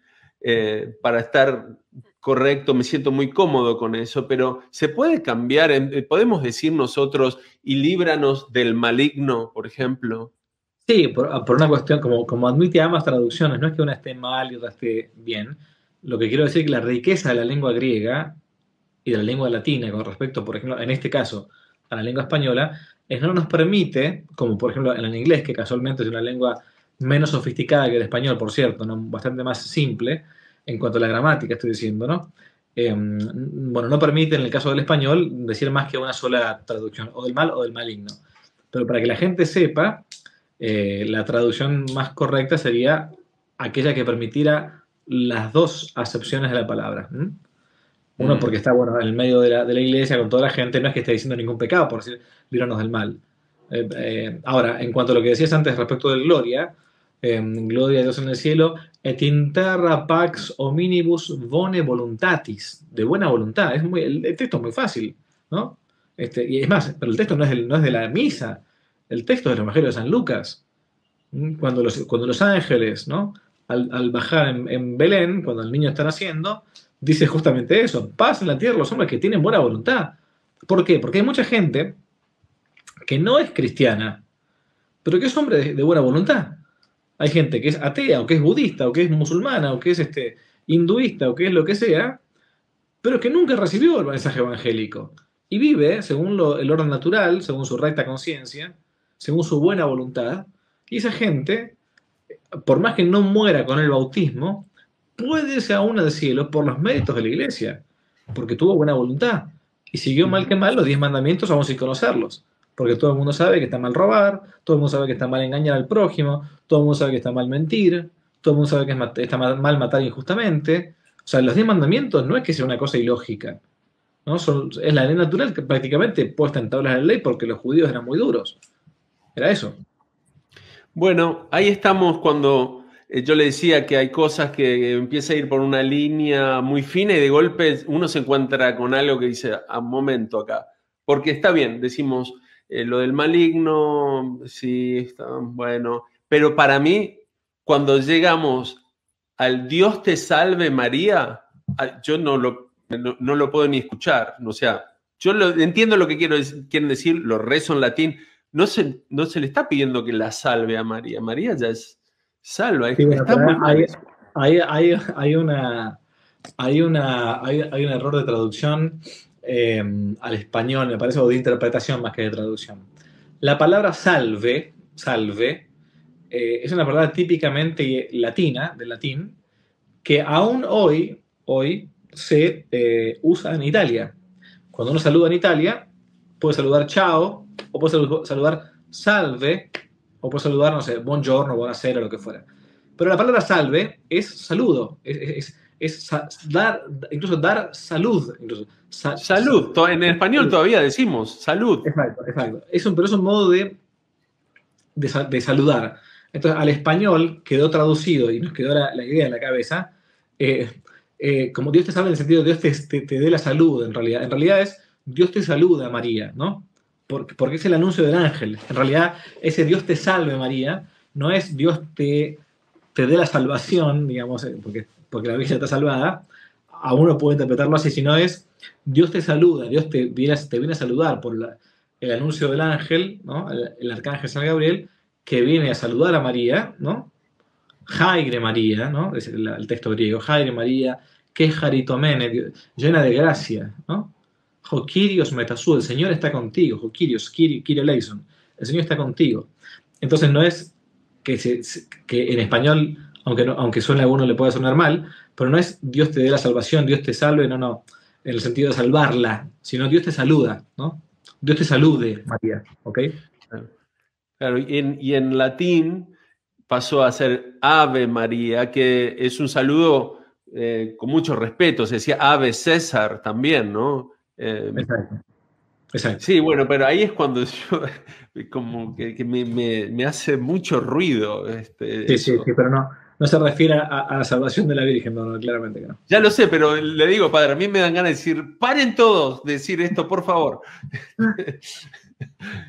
para estar correcto, me siento muy cómodo con eso, pero se puede cambiar, eh, podemos decir nosotros, y líbranos del maligno, por ejemplo. Sí, ah, por, una cuestión, como, como admite ambas traducciones, no es que una esté mal y otra esté bien. Lo que quiero decir es que la riqueza de la lengua griega y de la lengua latina con respecto, por ejemplo, en este caso, a la lengua española, es no nos permite, como por ejemplo en el inglés, que casualmente es una lengua menos sofisticada que el español, por cierto, ¿no? bastante más simple, en cuanto a la gramática, estoy diciendo, ¿no? Em, bueno, no permite en el caso del español decir más que una sola traducción, o del mal o del maligno. Pero para que la gente sepa, eh, la traducción más correcta sería aquella que permitiera las dos acepciones de la palabra. Uno, mm. porque está, bueno, en el medio de la, iglesia con toda la gente, no es que esté diciendo ningún pecado, por decir, líbranos del mal. Eh, eh, ahora, en cuanto a lo que decías antes respecto de gloria, em, gloria a Dios en el cielo, et terra pax hominibus bone voluntatis, de buena voluntad. Es muy, el, texto es muy fácil, ¿no? Este, y es más, pero el texto no es, el, no es de la misa, el texto es del Evangelio de San Lucas. Cuando los, cuando los ángeles, ¿no? Al, bajar en, Belén, cuando el niño está naciendo, dice justamente eso, paz en la tierra los hombres que tienen buena voluntad. ¿Por qué? Porque hay mucha gente que no es cristiana, pero que es hombre de buena voluntad hay gente que es atea, o que es budista, o que es musulmana, o que es este, hinduista, o que es lo que sea, pero que nunca recibió el mensaje evangélico. Y vive, según el orden natural, según su recta conciencia, según su buena voluntad, y esa gente, por más que no muera con el bautismo, puede ser aún de cielo por los méritos de la iglesia, porque tuvo buena voluntad y siguió mal que mal los diez mandamientos, aún sin conocerlos. Porque todo el mundo sabe que está mal robar, todo el mundo sabe que está mal engañar al prójimo, todo el mundo sabe que está mal mentir, todo el mundo sabe que está mal matar injustamente. O sea, los 10 mandamientos no es que sea una cosa ilógica. ¿no? es la ley natural que prácticamente puesta en tablas de la ley porque los judíos eran muy duros. Era eso. Bueno, ahí estamos cuando eh, yo le decía que hay cosas que empieza a ir por una línea muy fina y de golpe uno se encuentra con algo que dice, a ah, momento acá. Porque está bien, decimos, eh, lo del maligno, sí, está bueno. Pero para mí, cuando llegamos al Dios te salve María, yo no lo, no, lo puedo ni escuchar. O sea, yo entiendo lo que quiero, quieren decir, lo rezo en latín. No se, no se le está pidiendo que la salve a María. María ya es salva. hay, una, hay, una, hay, hay un error de traducción Em, al español, me parece, o de interpretación más que de traducción. La palabra salve, salve, eh, es una palabra típicamente latina, del latín, que aún hoy, hoy se eh, usa en Italia. Cuando uno saluda en Italia, puede saludar chao, o puede saludar salve, o puede saludar, no sé, buongiorno, buonasera, lo que fuera. Pero la palabra salve es saludo, es, es, es dar, incluso dar salud. salud, en español todavía decimos salud. Exacto, exacto. Es un, pero es un modo de, de, saludar. Entonces, al español quedó traducido y nos quedó la, idea en la cabeza, eh, eh, como Dios te salve en el sentido de Dios te, dé la salud, en realidad. En realidad es Dios te saluda, María, ¿no? Porque, es el anuncio del ángel. En realidad, ese Dios te salve, María, no es Dios te, te dé la salvación, digamos, eh, porque porque la Biblia está salvada, a uno puede interpretarlo así, si no es Dios te saluda, Dios te viene, a saludar por el anuncio del ángel, el, arcángel San Gabriel, que viene a saludar a María, ¿no? Jaire María, Es el, texto griego, Jaire María, que jaritomene, llena de gracia, ¿no? Joquirios metasú, el Señor está contigo, Joquirios, Kirio, Leison, el Señor está contigo. Entonces no es que en español aunque, aunque suene a uno le pueda sonar mal, pero no es Dios te dé la salvación, Dios te salve, no, no, en el sentido de salvarla, sino Dios te saluda, ¿no? Dios te salude, María, ¿ok? Claro, y en, latín pasó a ser Ave María, que es un saludo eh, con mucho respeto, se decía Ave César también, ¿no? Eh, Exacto. Exacto. Sí, bueno, pero ahí es cuando yo, como que, me, hace mucho ruido. Este, sí, sí, sí, pero no, no se refiere a, la salvación de la Virgen, no, claramente que no. Ya lo sé, pero le digo, padre, a mí me dan ganas de decir, paren todos de decir esto, por favor.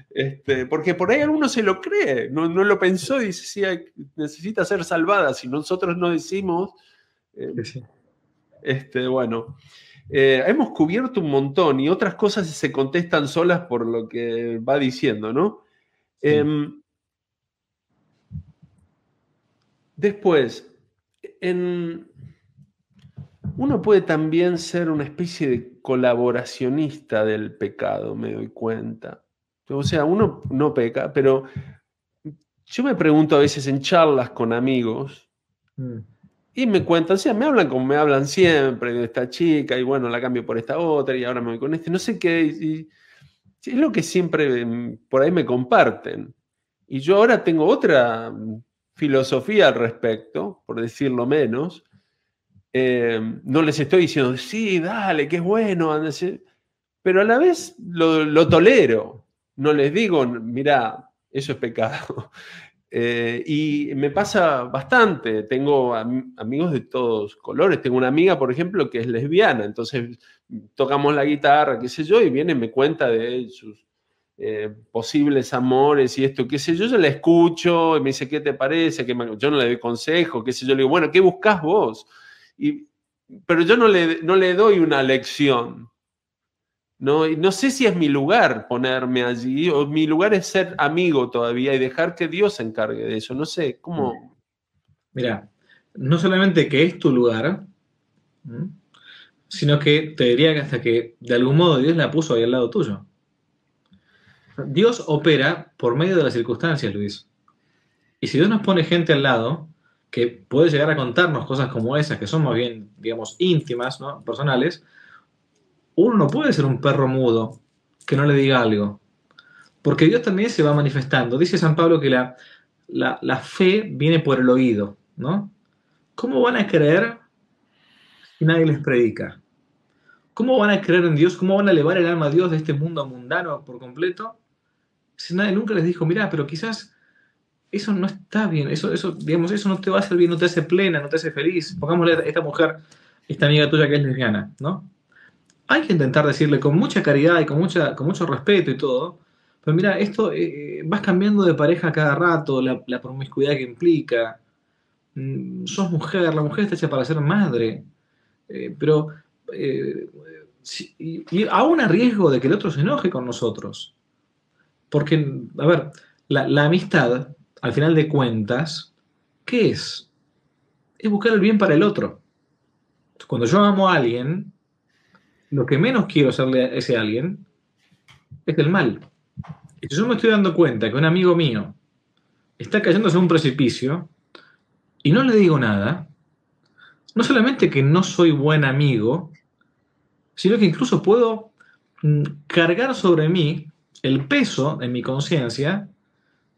Este, porque por ahí alguno se lo cree, no, lo pensó y dice, necesita ser salvada. Si nosotros no decimos, eh, este, bueno. Eh, hemos cubierto un montón y otras cosas se contestan solas por lo que va diciendo, ¿no? Sí. Em, Después, uno puede también ser una especie de colaboracionista del pecado, me doy cuenta. O sea, uno no peca, pero yo me pregunto a veces en charlas con amigos mm. y me cuentan, o sea, me hablan como me hablan siempre de esta chica y bueno, la cambio por esta otra y ahora me voy con este, no sé qué. es lo que siempre mm, por ahí me comparten. Y yo ahora tengo otra filosofía al respecto, por decirlo menos, eh, no les estoy diciendo, sí, dale, que es bueno, pero a la vez lo, tolero, no les digo, mirá, eso es pecado. Eh, y me pasa bastante, tengo amigos de todos colores, tengo una amiga, por ejemplo, que es lesbiana, entonces tocamos la guitarra, qué sé yo, y viene y me cuenta de sus eh, posibles amores y esto, qué sé yo, yo la escucho y me dice, ¿qué te parece? Que yo no le doy consejo, qué sé yo, le digo, bueno, ¿qué buscas vos? Y, pero yo no le, no le doy una lección. ¿no? Y no sé si es mi lugar ponerme allí, o mi lugar es ser amigo todavía y dejar que Dios se encargue de eso. No sé, ¿cómo? Mm. Mira, no solamente que es tu lugar, sino que te diría que hasta que de algún modo Dios la puso ahí al lado tuyo. Dios opera por medio de las circunstancias, Luis. Y si Dios nos pone gente al lado que puede llegar a contarnos cosas como esas, que son más bien, digamos, íntimas, ¿no? personales, uno no puede ser un perro mudo que no le diga algo. Porque Dios también se va manifestando. Dice San Pablo que la, la, la fe viene por el oído, ¿no? ¿Cómo van a creer si nadie les predica? ¿Cómo van a creer en Dios? ¿Cómo van a elevar el alma a Dios de este mundo mundano por completo si nadie nunca les dijo, mira, pero quizás eso no está bien, eso, eso, digamos, eso no te va a hacer bien, no te hace plena, no te hace feliz. Pongámosle a esta mujer, esta amiga tuya que es lesbiana, ¿no? Hay que intentar decirle con mucha caridad y con, mucha, con mucho respeto y todo, pero mira, esto eh, eh, vas cambiando de pareja cada rato, la, promiscuidad que implica. Mm, sos mujer, la mujer está hecha para ser madre. Eh, pero y, aún a riesgo de que el otro se enoje con nosotros. Porque, a ver, la, amistad, al final de cuentas, ¿qué es? Es buscar el bien para el otro. Cuando yo amo a alguien, lo que menos quiero hacerle a ese alguien es el mal. Y si yo me estoy dando cuenta que un amigo mío está cayéndose en un precipicio y no le digo nada, no solamente que no soy buen amigo, sino que incluso puedo mm, cargar sobre mí el peso en mi conciencia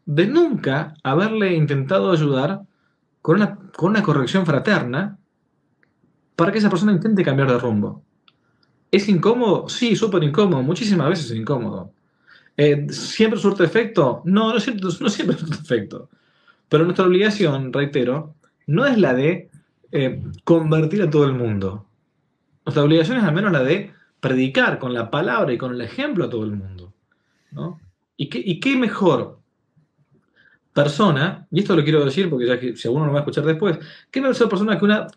de nunca haberle intentado ayudar con una, con una corrección fraterna para que esa persona intente cambiar de rumbo. ¿Es incómodo? Sí, súper incómodo, muchísimas veces es incómodo. Eh, ¿Siempre surte efecto? No, no siempre, no efecto. Pero nuestra obligación, reitero, no es la de eh, convertir a todo el mundo. Nuestra obligación es al menos la de predicar con la palabra y con el ejemplo a todo el mundo. ¿no? ¿Y qué, ¿Y qué, mejor persona, y esto lo quiero decir porque ya si alguno lo va a escuchar después, qué mejor persona que, una,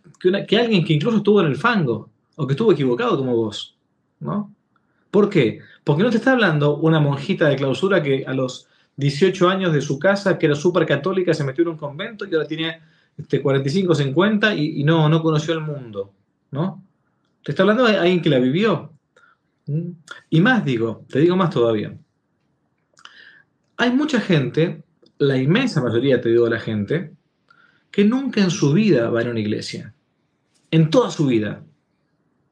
que, alguien que incluso estuvo en el fango o que estuvo equivocado como vos, ¿no? ¿Por qué? Porque no te está hablando una monjita de clausura que a los 18 años de su casa, que era súper católica, se metió en un convento y ahora tiene este, 45, 50 y, y no, no conoció el mundo, ¿no? Te está hablando de alguien que la vivió. ¿Mm? Y más digo, te digo más todavía. Hay mucha gente, la inmensa mayoría te digo de la gente, que nunca en su vida va a una iglesia. En toda su vida.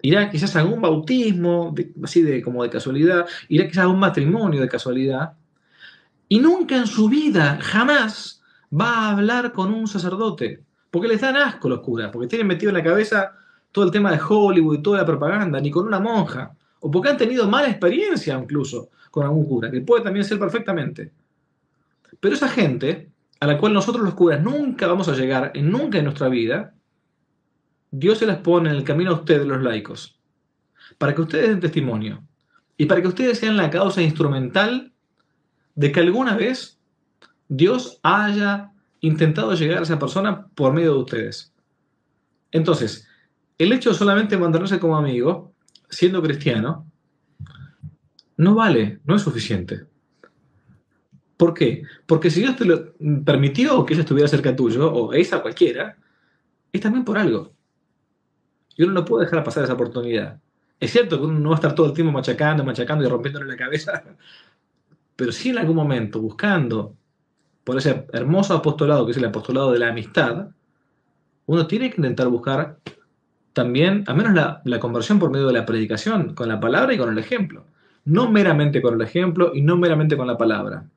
Irá quizás a algún bautismo, así de como de casualidad, irá quizás a un matrimonio de casualidad, y nunca en su vida, jamás, va a hablar con un sacerdote, porque les dan asco los curas, porque tienen metido en la cabeza todo el tema de Hollywood y toda la propaganda, ni con una monja, o porque han tenido mala experiencia incluso con algún cura, que puede también ser perfectamente. Pero esa gente, a la cual nosotros los curas nunca vamos a llegar, nunca en nuestra vida, Dios se las pone en el camino a ustedes, los laicos, para que ustedes den testimonio y para que ustedes sean la causa instrumental de que alguna vez Dios haya intentado llegar a esa persona por medio de ustedes. Entonces, el hecho de solamente mantenerse como amigo, siendo cristiano, no vale, no es suficiente. ¿Por qué? Porque si Dios te lo permitió que ella estuviera cerca tuyo, o esa cualquiera, es también por algo. Y uno no puede dejar pasar esa oportunidad. Es cierto que uno no va a estar todo el tiempo machacando, machacando y rompiéndole la cabeza, pero si en algún momento buscando por ese hermoso apostolado que es el apostolado de la amistad, uno tiene que intentar buscar también, al menos la conversión por medio de la predicación, con la palabra y con el ejemplo no meramente con el ejemplo y no meramente con la palabra.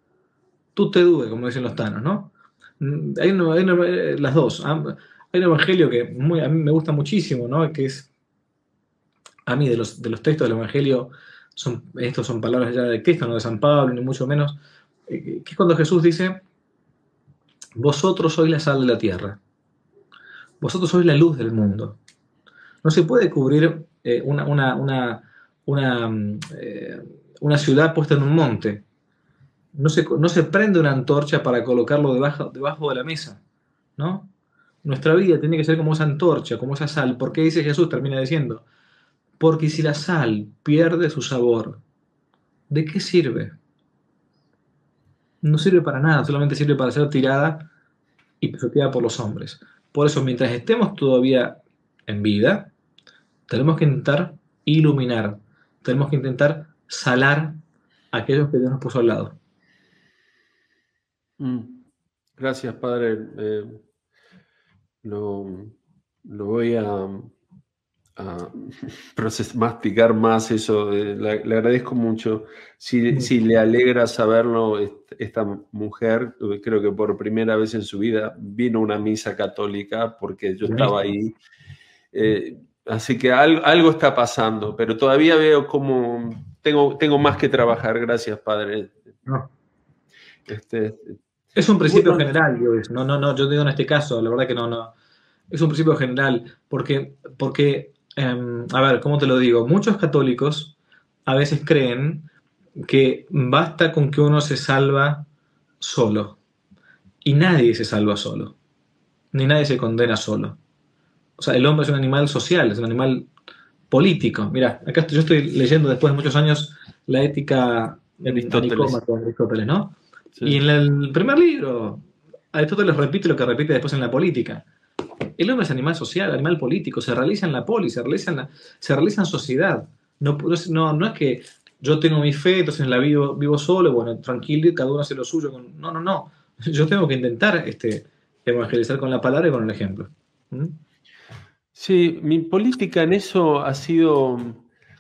Tú te dudes, como dicen los tanos, ¿no? Mm, hay, eh, las dos. Ah, hay un evangelio que a mí me gusta muchísimo, ¿no? Que es, a mí de los, de los textos del evangelio, son, estos son palabras ya de Cristo, no de San Pablo, ni mucho menos, eh, eh, que es cuando Jesús dice, vosotros sois la sal de la tierra, vosotros sois la luz del mundo. No se puede cubrir una una, mm, eh, una ciudad puesta en un monte. No se, no se prende una antorcha para colocarlo debajo, debajo de la mesa, ¿no? Nuestra vida tiene que ser como esa antorcha, como esa sal. ¿Por qué dice Jesús? Termina diciendo, porque si la sal pierde su sabor, ¿de qué sirve? No sirve para nada, solamente sirve para ser tirada y pisoteada por los hombres. Por eso, mientras estemos todavía en vida, tenemos que intentar iluminar, tenemos que intentar salar a aquellos que Dios nos puso al lado. Mm. Gracias, Padre. Eh, lo, voy a, a masticar más eso. Eh, le, agradezco mucho. Si, le alegra saberlo, esta mujer, eh, creo que por primera vez en su vida, vino a una misa católica porque yo estaba ahí. Eh, Así que algo, está pasando, pero todavía veo como tengo, tengo más que trabajar. Gracias, padre. No. Este, es un principio general, yo no, no, no, yo digo en este caso, la verdad que no, no. Es un principio general, porque, porque em, a ver, ¿cómo te lo digo? Muchos católicos a veces creen que basta con que uno se salva solo. Y nadie se salva solo. Ni nadie se condena solo o sea, el hombre es un animal social, es un animal político. Mira, acá yo estoy leyendo después de muchos años la ética de Aristóteles, ¿no? Y en el primer libro, Aristóteles repite lo que repite después en la política. El hombre es animal social, animal político, se realiza en la polis, se realiza en, la, se realiza en sociedad. No, no, no es que yo tengo mi fe, entonces la vivo, vivo solo, bueno, tranquilo, cada uno hace lo suyo. No, no, no. Yo tengo que intentar este, evangelizar con la palabra y con el ejemplo. ¿Mm? Sí, mi política en eso ha sido,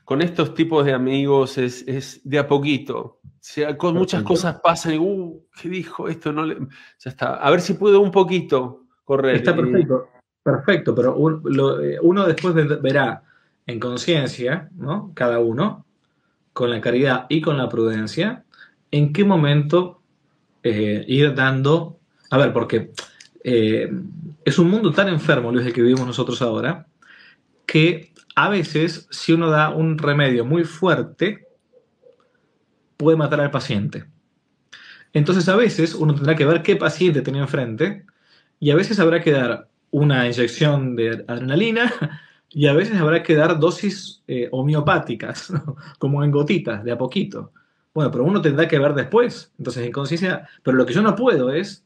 con estos tipos de amigos, es, de a poquito. sea, con ah, muchas cosas pasan y, uh, ¿qué dijo esto? No le... Ya está. A ver si puedo un poquito correr. Está perfecto, perfecto, pero eh, uno después verá en conciencia, ¿no? Cada uno, con la caridad y con la prudencia, en qué momento eh, ir dando. A ver, porque. Eh, es un mundo tan enfermo, Luis, el que vivimos nosotros ahora, que a veces si uno da un remedio muy fuerte, puede matar al paciente. Entonces a veces uno tendrá que ver qué paciente tenía enfrente y a veces habrá que dar una inyección de adrenalina y a veces habrá que dar dosis eh, homeopáticas, como en gotitas, de a poquito. Bueno, pero uno tendrá que ver después. Entonces, en conciencia, pero lo que yo no puedo es,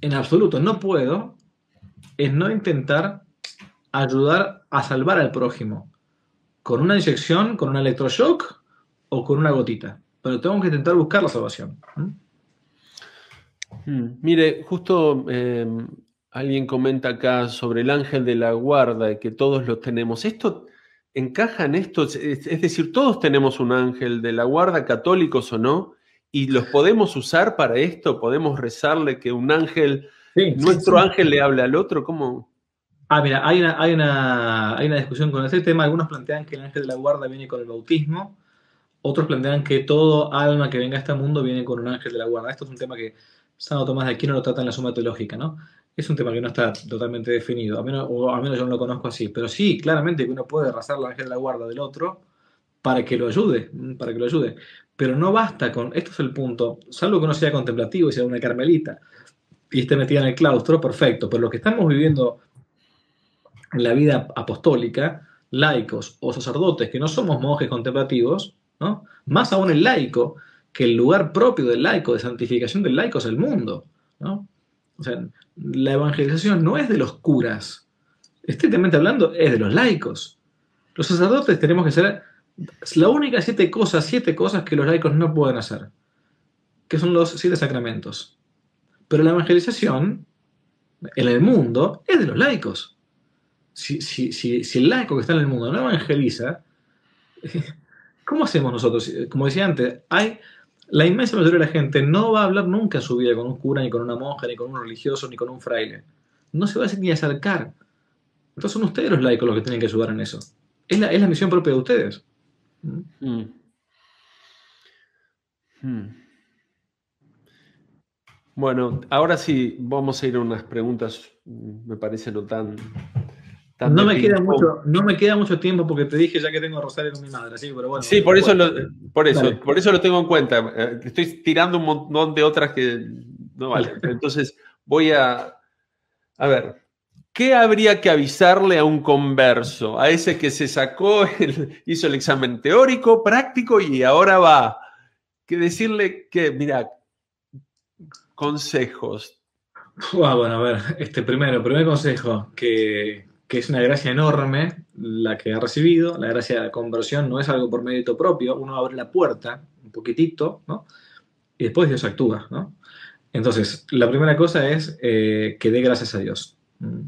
en absoluto, no puedo es no intentar ayudar a salvar al prójimo con una inyección, con un electroshock o con una gotita. Pero tengo que intentar buscar la salvación. Hmm. mire, justo em, alguien comenta acá sobre el ángel de la guarda y que todos los tenemos. Esto encaja en esto, es decir, todos tenemos un ángel de la guarda, católicos o no, y los podemos usar para esto, podemos rezarle que un ángel nuestro ángel le habla al otro, ¿cómo? Ah, mira, hay una, hay una, discusión con ese tema. Algunos plantean que el ángel de la guarda viene con el bautismo. Otros plantean que todo alma que venga a este mundo viene con un ángel de la guarda. Esto es un tema que Santo Tomás de Aquino lo trata en la suma teológica, ¿no? Es un tema que no está totalmente definido, al menos, o menos yo no lo conozco así. Pero sí, claramente que uno puede arrasar al ángel de la guarda del otro para que lo ayude, mm, para que lo ayude. Pero no basta con, esto es el punto, salvo que uno sea contemplativo y sea una carmelita, y esté metida en el claustro, perfecto, pero lo que estamos viviendo en la vida apostólica, laicos o sacerdotes, que no somos monjes contemplativos, ¿no? más aún el laico, que el lugar propio del laico, de santificación del laico es el mundo. ¿no? O sea, la evangelización no es de los curas, estrictamente hablando, es de los laicos. Los sacerdotes tenemos que ser la única siete cosas, siete cosas que los laicos no pueden hacer, que son los siete sacramentos. Pero la evangelización en el mundo es de los laicos. Si, el laico que está en el mundo no evangeliza, ¿cómo hacemos nosotros? Como decía antes, hay, la inmensa mayoría de la gente no va a hablar nunca en su vida con un cura, ni con una monja, ni con un religioso, ni con un fraile. No se va a ni acercar. Entonces son ustedes los laicos los que tienen que ayudar en eso. Es la, misión propia de ustedes. Mm. Mm. Bueno, ahora sí vamos a ir a unas preguntas, me parece no tan. no, me queda mucho, no me queda mucho tiempo porque te dije ya que tengo a Rosario con mi madre, sí, pero bueno. Sí, por eso, lo, por, eso, por eso lo tengo en cuenta. Eh, estoy tirando un montón de otras que no vale. Entonces voy a. A ver, ¿qué habría que avisarle a un converso? A ese que se sacó, hizo el examen teórico, práctico y ahora va. Que decirle que, mira, consejos? bueno, a ver, este primero, primer consejo, que, es una gracia enorme la que ha recibido, la gracia de la conversión no es algo por mérito propio, uno abre la puerta un poquitito, ¿no? Y después Dios actúa, ¿no? Entonces, la primera cosa es eh, que dé gracias a Dios. Mm.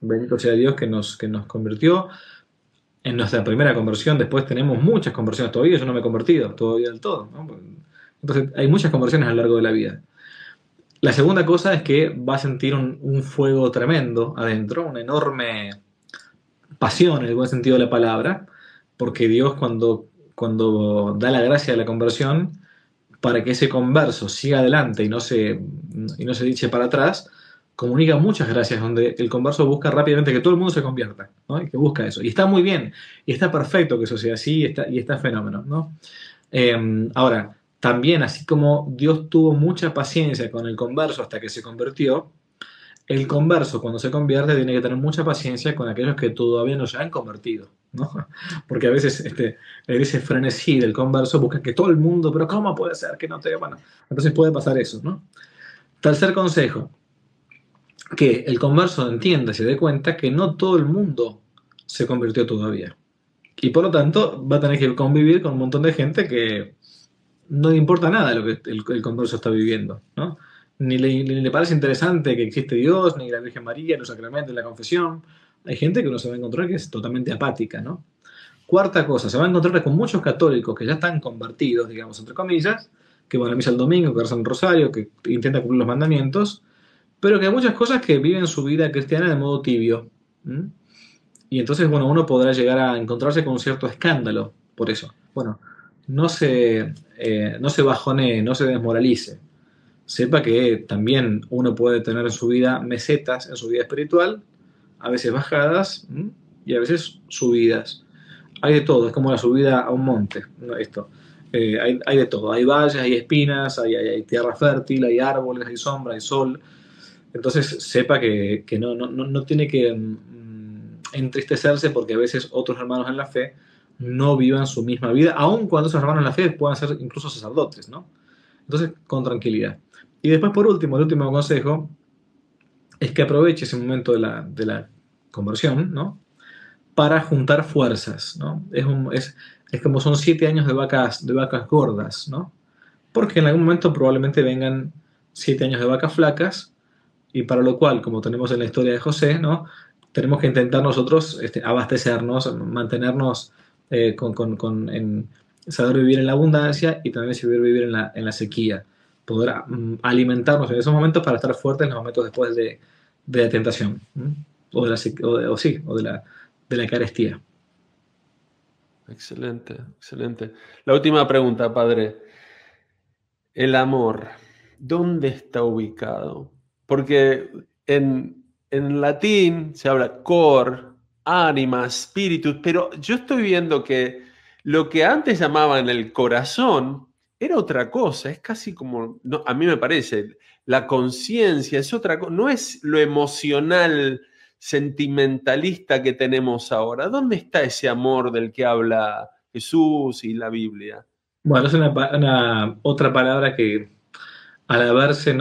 Bendito sea Dios que nos, que nos convirtió en nuestra primera conversión, después tenemos muchas conversiones todavía, yo no me he convertido todavía del todo, Entonces, hay muchas conversiones a lo largo de la vida. La segunda cosa es que va a sentir un, fuego tremendo adentro, una enorme pasión en el buen sentido de la palabra, porque Dios cuando, cuando da la gracia de la conversión, para que ese converso siga adelante y no se, y no se diche para atrás, comunica muchas gracias, donde el converso busca rápidamente que todo el mundo se convierta, que busca eso. Y está muy bien, y está perfecto que eso sea así, y está, y está fenómeno, ¿no? Em, ahora, también, así como Dios tuvo mucha paciencia con el converso hasta que se convirtió, el converso cuando se convierte tiene que tener mucha paciencia con aquellos que todavía no se han convertido, ¿no? Porque a veces este, ese frenesí del converso busca que todo el mundo, pero ¿cómo puede ser que no te... Bueno, entonces puede pasar eso, ¿no? Tercer consejo, que el converso entienda se dé cuenta que no todo el mundo se convirtió todavía. Y por lo tanto va a tener que convivir con un montón de gente que no le importa nada lo que el, converso está viviendo, ¿no? Ni le, parece interesante que existe Dios, ni la Virgen María, los sacramentos, la confesión. Hay gente que uno se va a encontrar que es totalmente apática, ¿no? Cuarta cosa, se va a encontrar con muchos católicos que ya están convertidos, digamos, entre comillas, que van a misa el domingo, que rezan rosario, que intentan cumplir los mandamientos, pero que hay muchas cosas que viven su vida cristiana de modo tibio. Y entonces, bueno, uno podrá llegar a encontrarse con un cierto escándalo por eso. Bueno, no se, eh, no se bajone, no se desmoralice. Sepa que también uno puede tener en su vida mesetas, en su vida espiritual, a veces bajadas y a veces subidas. Hay de todo, es como la subida a un monte, esto. Eh, hay, de todo, hay valles, hay espinas, hay, tierra fértil, hay árboles, hay sombra, hay sol. Entonces sepa que, no, tiene que mm, entristecerse porque a veces otros hermanos en la fe no vivan su misma vida, aun cuando esos hermanos en la fe puedan ser incluso sacerdotes, ¿no? Entonces, con tranquilidad. Y después, por último, el último consejo es que aproveche ese momento de la, conversión, ¿no? Para juntar fuerzas, ¿no? Es, un, es, como son siete años de vacas, de vacas gordas, ¿no? Porque en algún momento probablemente vengan siete años de vacas flacas, y para lo cual, como tenemos en la historia de José, ¿no? Tenemos que intentar nosotros este, abastecernos, mantenernos eh, con, saber vivir en la abundancia y también saber vivir en la, sequía, poder mm, alimentarnos en esos momentos para estar fuertes en los momentos después de, la tentación, o, de la, sí, o de la, carestía. Excelente, excelente. La última pregunta, padre. El amor, ¿dónde está ubicado? Porque en, en latín se habla cor, ánima, espíritu, pero yo estoy viendo que lo que antes llamaban el corazón era otra cosa, es casi como, a mí me parece, la conciencia es otra cosa, no es lo emocional, sentimentalista que tenemos ahora. ¿Dónde está ese amor del que habla Jesús y la Biblia? Bueno, es otra palabra que al haberse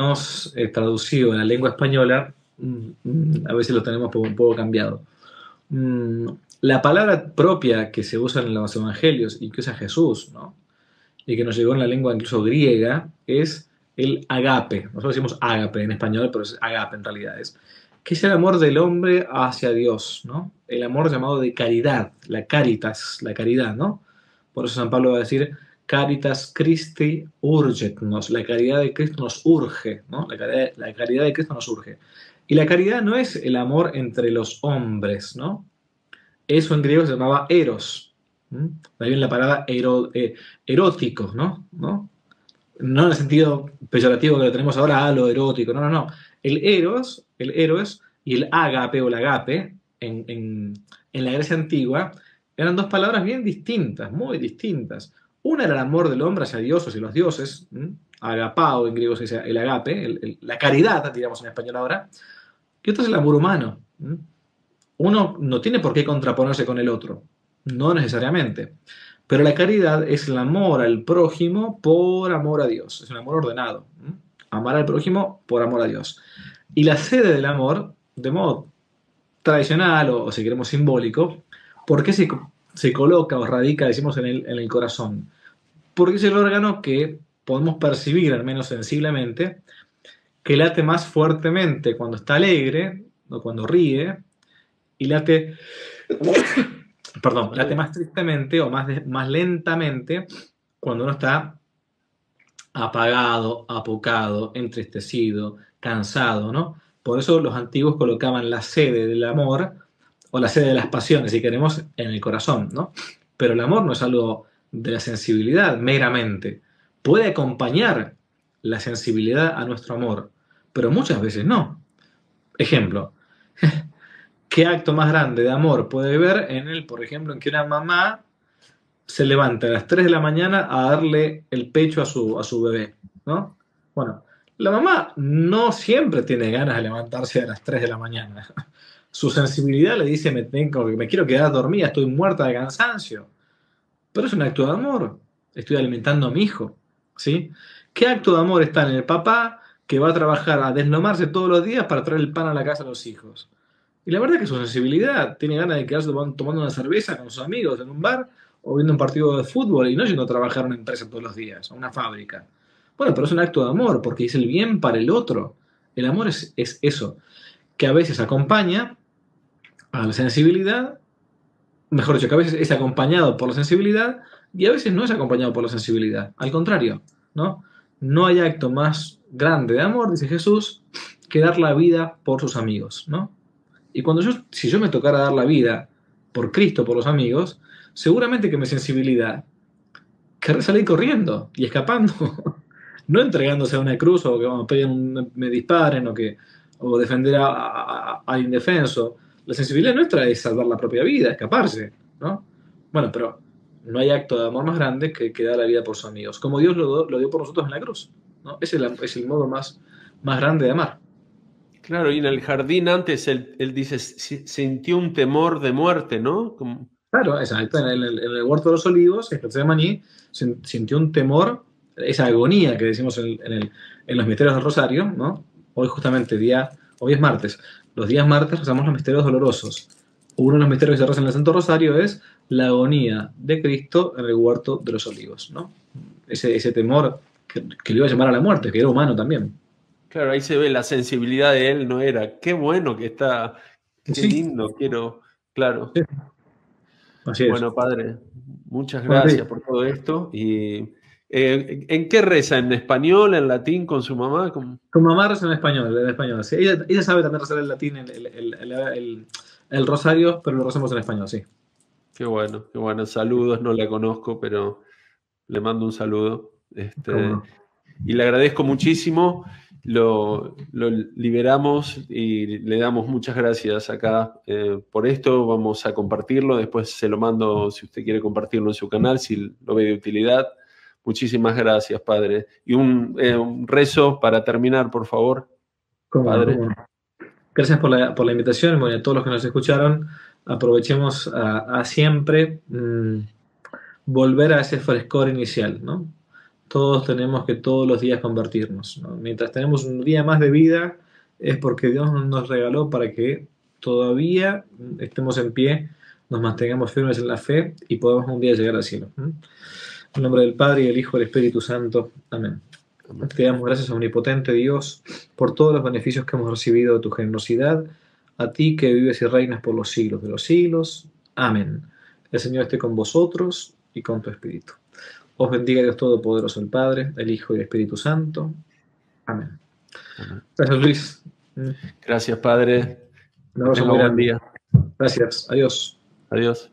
eh, traducido en la lengua española, mm, mm, a veces lo tenemos un poco cambiado. Mm, la palabra propia que se usa en los evangelios y que usa Jesús, ¿no? y que nos llegó en la lengua incluso griega, es el agape. Nosotros decimos agape en español, pero es agape en realidad. Es, que es el amor del hombre hacia Dios, ¿no? El amor llamado de caridad, la caritas, la caridad, ¿no? Por eso San Pablo va a decir, caritas Christi urget nos, la caridad de Cristo nos urge, ¿no? La la caridad de Cristo nos urge. Y la caridad no es el amor entre los hombres, ¿no? Eso en griego se llamaba eros. Ahí viene la palabra eh, erótico, ¿no? ¿no? No en el sentido peyorativo que lo tenemos ahora, a ah, lo erótico, no, no, no. El eros, el héroes y el agape o el agape en, la Grecia antigua eran dos palabras bien distintas, muy distintas. Una era el amor del hombre hacia Dios y los dioses, agapao, en griego se dice el agape, la caridad, digamos en español ahora, y esto es el amor humano. Uno no tiene por qué contraponerse con el otro, no necesariamente. Pero la caridad es el amor al prójimo por amor a Dios, es un amor ordenado. Amar al prójimo por amor a Dios. Y la sede del amor, de modo tradicional o, si queremos simbólico, ¿por qué se, coloca o radica, decimos, en el, en el corazón? Porque es el órgano que podemos percibir, al menos sensiblemente, que late más fuertemente cuando está alegre o cuando ríe y late, perdón, late más tristemente o más, más lentamente cuando uno está apagado, apocado, entristecido, cansado, ¿no? Por eso los antiguos colocaban la sede del amor o la sede de las pasiones, si queremos, en el corazón, ¿no? Pero el amor no es algo de la sensibilidad meramente, puede acompañar la sensibilidad a nuestro amor, pero muchas veces no. Ejemplo, ¿qué acto más grande de amor puede ver en el, por ejemplo, en que una mamá se levanta a las 3 de la mañana a darle el pecho a su, a su bebé, Bueno, la mamá no siempre tiene ganas de levantarse a las 3 de la mañana. Su sensibilidad le dice, me, tengo, me quiero quedar dormida, estoy muerta de cansancio. Pero es un acto de amor. Estoy alimentando a mi hijo. ¿sí? ¿Qué acto de amor está en el papá que va a trabajar a desnomarse todos los días para traer el pan a la casa de los hijos? Y la verdad que su sensibilidad tiene ganas de quedarse tomando una cerveza con sus amigos en un bar o viendo un partido de fútbol y no yendo a trabajar a una empresa todos los días, a una fábrica. Bueno, pero es un acto de amor porque es el bien para el otro. El amor es, es eso, que a veces acompaña a la sensibilidad, mejor dicho, que a veces es acompañado por la sensibilidad, y a veces no es acompañado por la sensibilidad, al contrario, ¿no? No hay acto más grande de amor, dice Jesús, que dar la vida por sus amigos, ¿no? Y cuando yo, si yo me tocara dar la vida por Cristo, por los amigos, seguramente que mi sensibilidad que salir corriendo y escapando, no entregándose a una cruz o que me disparen o que o defender a, al indefenso. La sensibilidad nuestra es salvar la propia vida, escaparse, ¿no? Bueno, pero no hay acto de amor más grande que, que dar la vida por sus amigos, como Dios lo, dio por nosotros en la cruz. ¿no? es, es el modo más, más grande de amar. Claro, y en el jardín antes él, él dice, sintió un temor de muerte, ¿no? Claro, exacto. En el, en el, huerto de los olivos, en maní, sintió un temor, esa agonía que decimos en, el, en, los misterios del Rosario, ¿no? Hoy justamente, día, hoy es martes. Los días martes rezamos los misterios dolorosos. Uno de los misterios que en el Santo Rosario es la agonía de Cristo en el huerto de los olivos, ¿no? Ese, temor que, que, le iba a llamar a la muerte, que era humano también. Claro, ahí se ve la sensibilidad de él, no era. Qué bueno que está, qué lindo, quiero, claro. Así Bueno, padre, muchas gracias por todo esto y... Eh, ¿En qué reza? ¿En español? ¿En latín con su mamá? Con, mamá reza en español, en español. Sí, ella, sabe también rezar en latín, el, el, rosario, pero lo rezamos en español, sí. Qué bueno, qué bueno. Saludos, no la conozco, pero le mando un saludo. Este, y le agradezco muchísimo. Lo, liberamos y le damos muchas gracias acá eh, por esto. Vamos a compartirlo. Después se lo mando si usted quiere compartirlo en su canal, si lo ve de utilidad. Muchísimas gracias, Padre. Y un, eh, rezo para terminar, por favor. Gracias por la, por la invitación, bueno, a todos los que nos escucharon aprovechemos a, siempre mm, volver a ese frescor inicial, Todos tenemos que todos los días convertirnos. Mientras tenemos un día más de vida, es porque Dios nos regaló para que todavía mm, estemos en pie, nos mantengamos firmes en la fe y podamos un día llegar al cielo. En nombre del Padre y del Hijo y del Espíritu Santo. Amén. Amén. Te damos gracias, omnipotente Dios, por todos los beneficios que hemos recibido de tu generosidad a ti que vives y reinas por los siglos de los siglos. Amén. El Señor esté con vosotros y con tu espíritu. Os bendiga Dios Todopoderoso, el Padre, el Hijo y el Espíritu Santo. Amén. Gracias, Luis. Gracias, Padre. Un gran día. Gracias. Adiós. Adiós.